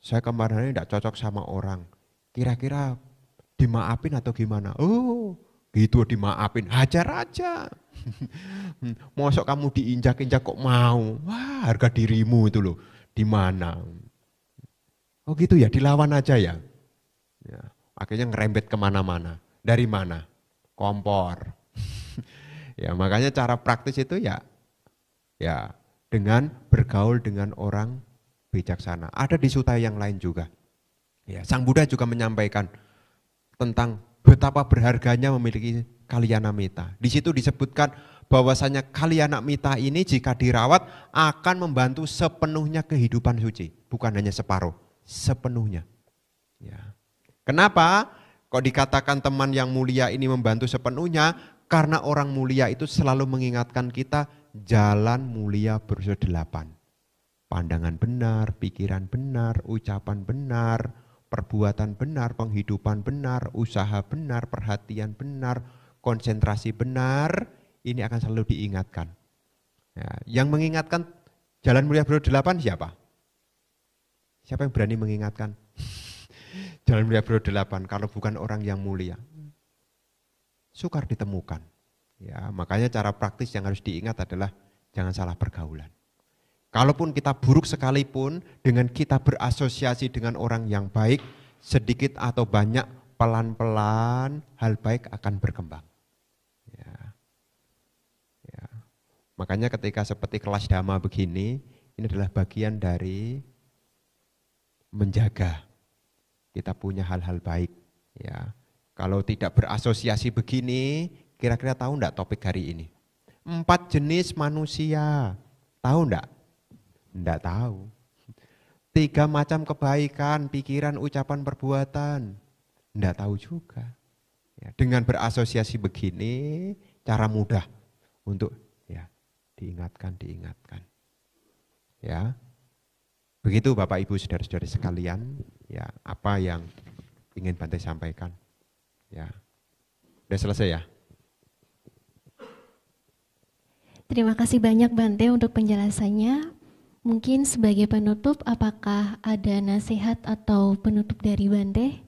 Saya kemarin ini tidak cocok sama orang. Kira-kira dimaafin atau gimana? Oh, itu dimaafin, hajar aja. Mosok kamu diinjak-injak kok mau? Wah, harga dirimu itu loh. Di mana? Oh gitu ya, dilawan aja ya. ya akhirnya ngerembet kemana-mana. Dari mana? Kompor. ya makanya cara praktis itu ya ya dengan bergaul dengan orang bijaksana. Ada di suta yang lain juga. Ya, Sang Buddha juga menyampaikan tentang betapa berharganya memiliki Kaliana Mita. Di situ disebutkan bahwasanya Kaliana Mita ini jika dirawat akan membantu sepenuhnya kehidupan suci, bukan hanya separuh, sepenuhnya. Ya. Kenapa? Kok dikatakan teman yang mulia ini membantu sepenuhnya? Karena orang mulia itu selalu mengingatkan kita jalan mulia berusia delapan. Pandangan benar, pikiran benar, ucapan benar, perbuatan benar, penghidupan benar, usaha benar, perhatian benar, konsentrasi benar, ini akan selalu diingatkan. Ya, yang mengingatkan jalan mulia Bro Delapan siapa? Siapa yang berani mengingatkan? jalan mulia Bro Delapan? kalau bukan orang yang mulia. Sukar ditemukan. Ya, makanya cara praktis yang harus diingat adalah jangan salah pergaulan. Kalaupun kita buruk sekalipun, dengan kita berasosiasi dengan orang yang baik, sedikit atau banyak, pelan-pelan hal baik akan berkembang. Ya. Ya. Makanya ketika seperti kelas dhamma begini, ini adalah bagian dari menjaga kita punya hal-hal baik. Ya. Kalau tidak berasosiasi begini, kira-kira tahu enggak topik hari ini? Empat jenis manusia, tahu enggak? Tidak tahu. Tiga macam kebaikan, pikiran, ucapan, perbuatan. Tidak tahu juga. Ya, dengan berasosiasi begini, cara mudah untuk ya diingatkan, diingatkan. Ya, begitu Bapak Ibu saudara-saudari sekalian. Ya, apa yang ingin Bante sampaikan? Ya, sudah selesai ya. Terima kasih banyak Bante untuk penjelasannya. Mungkin sebagai penutup, apakah ada nasihat atau penutup dari Bante?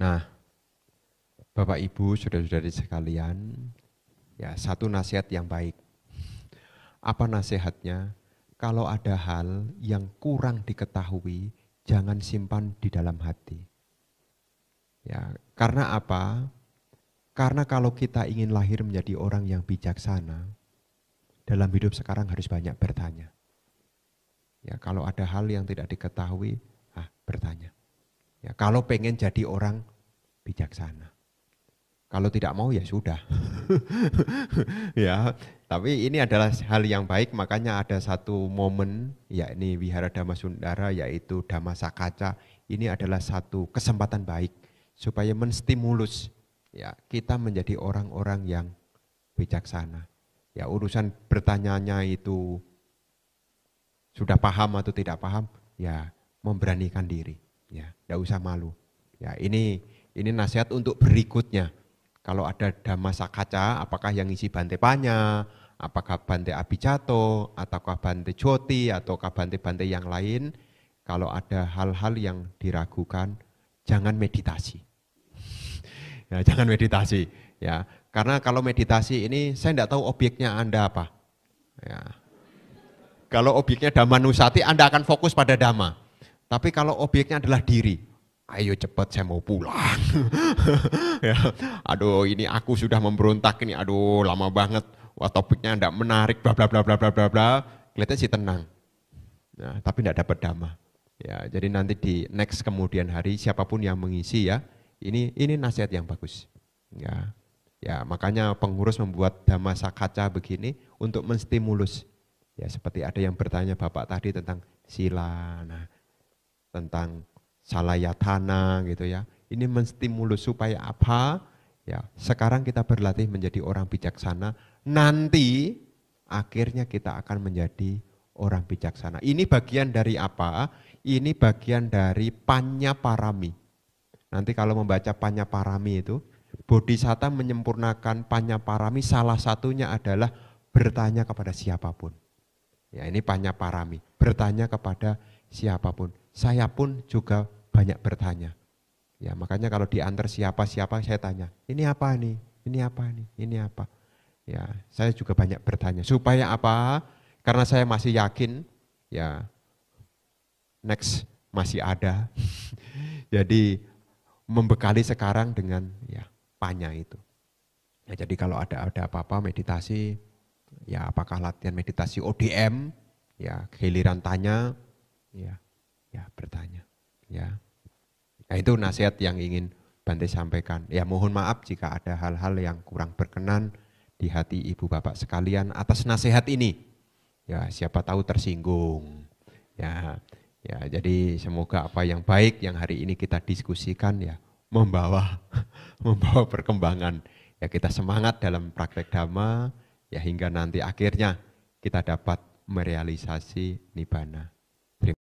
Nah, Bapak Ibu, sudah saudara di sekalian, ya satu nasihat yang baik. Apa nasihatnya? Kalau ada hal yang kurang diketahui, jangan simpan di dalam hati. Ya, karena apa? Karena kalau kita ingin lahir menjadi orang yang bijaksana, dalam hidup sekarang harus banyak bertanya. Ya, kalau ada hal yang tidak diketahui, ah, bertanya. Ya, kalau pengen jadi orang bijaksana. Kalau tidak mau ya sudah. ya, tapi ini adalah hal yang baik makanya ada satu momen yakni Wihara Dhamma Sundara yaitu Dhamma Sakaca. Ini adalah satu kesempatan baik supaya menstimulus ya kita menjadi orang-orang yang bijaksana. Ya urusan bertanyanya itu sudah paham atau tidak paham, ya memberanikan diri. Ya, tidak usah malu. Ya, ini ini nasihat untuk berikutnya. Kalau ada damasa kaca, apakah yang isi bante panya, apakah bante abicato, ataukah bante joti, ataukah bante-bante yang lain, kalau ada hal-hal yang diragukan, jangan meditasi. ya, jangan meditasi. Ya, karena kalau meditasi ini saya tidak tahu objeknya Anda apa. Ya. Kalau objeknya nusati Anda akan fokus pada dhamma. Tapi kalau objeknya adalah diri, ayo cepat saya mau pulang. ya. Aduh ini aku sudah memberontak ini, aduh lama banget. Wah topiknya tidak menarik, bla bla bla bla bla bla bla. Kelihatan sih tenang, nah, tapi tidak dapat dhamma. Ya, jadi nanti di next kemudian hari siapapun yang mengisi ya, ini ini nasihat yang bagus. Ya, Ya, makanya pengurus membuat damasa kaca begini untuk menstimulus. Ya, seperti ada yang bertanya Bapak tadi tentang sila, nah, tentang salayatana gitu ya. Ini menstimulus supaya apa? Ya, sekarang kita berlatih menjadi orang bijaksana, nanti akhirnya kita akan menjadi orang bijaksana. Ini bagian dari apa? Ini bagian dari panya parami. Nanti kalau membaca panya parami itu, Bodhisatta menyempurnakan parami salah satunya adalah bertanya kepada siapapun. Ya ini parami bertanya kepada siapapun. Saya pun juga banyak bertanya. Ya makanya kalau diantar siapa-siapa saya tanya, ini apa nih? Ini apa nih? Ini apa? Ya, saya juga banyak bertanya. Supaya apa? Karena saya masih yakin ya next masih ada. Jadi membekali sekarang dengan ya panya itu. Ya, jadi kalau ada ada apa-apa meditasi, ya apakah latihan meditasi ODM, ya giliran tanya, ya ya bertanya, ya. Nah, itu nasihat yang ingin Bante sampaikan. Ya mohon maaf jika ada hal-hal yang kurang berkenan di hati ibu bapak sekalian atas nasihat ini. Ya siapa tahu tersinggung. Ya, ya jadi semoga apa yang baik yang hari ini kita diskusikan ya membawa membawa perkembangan. Ya kita semangat dalam praktek dhamma ya hingga nanti akhirnya kita dapat merealisasi nibbana.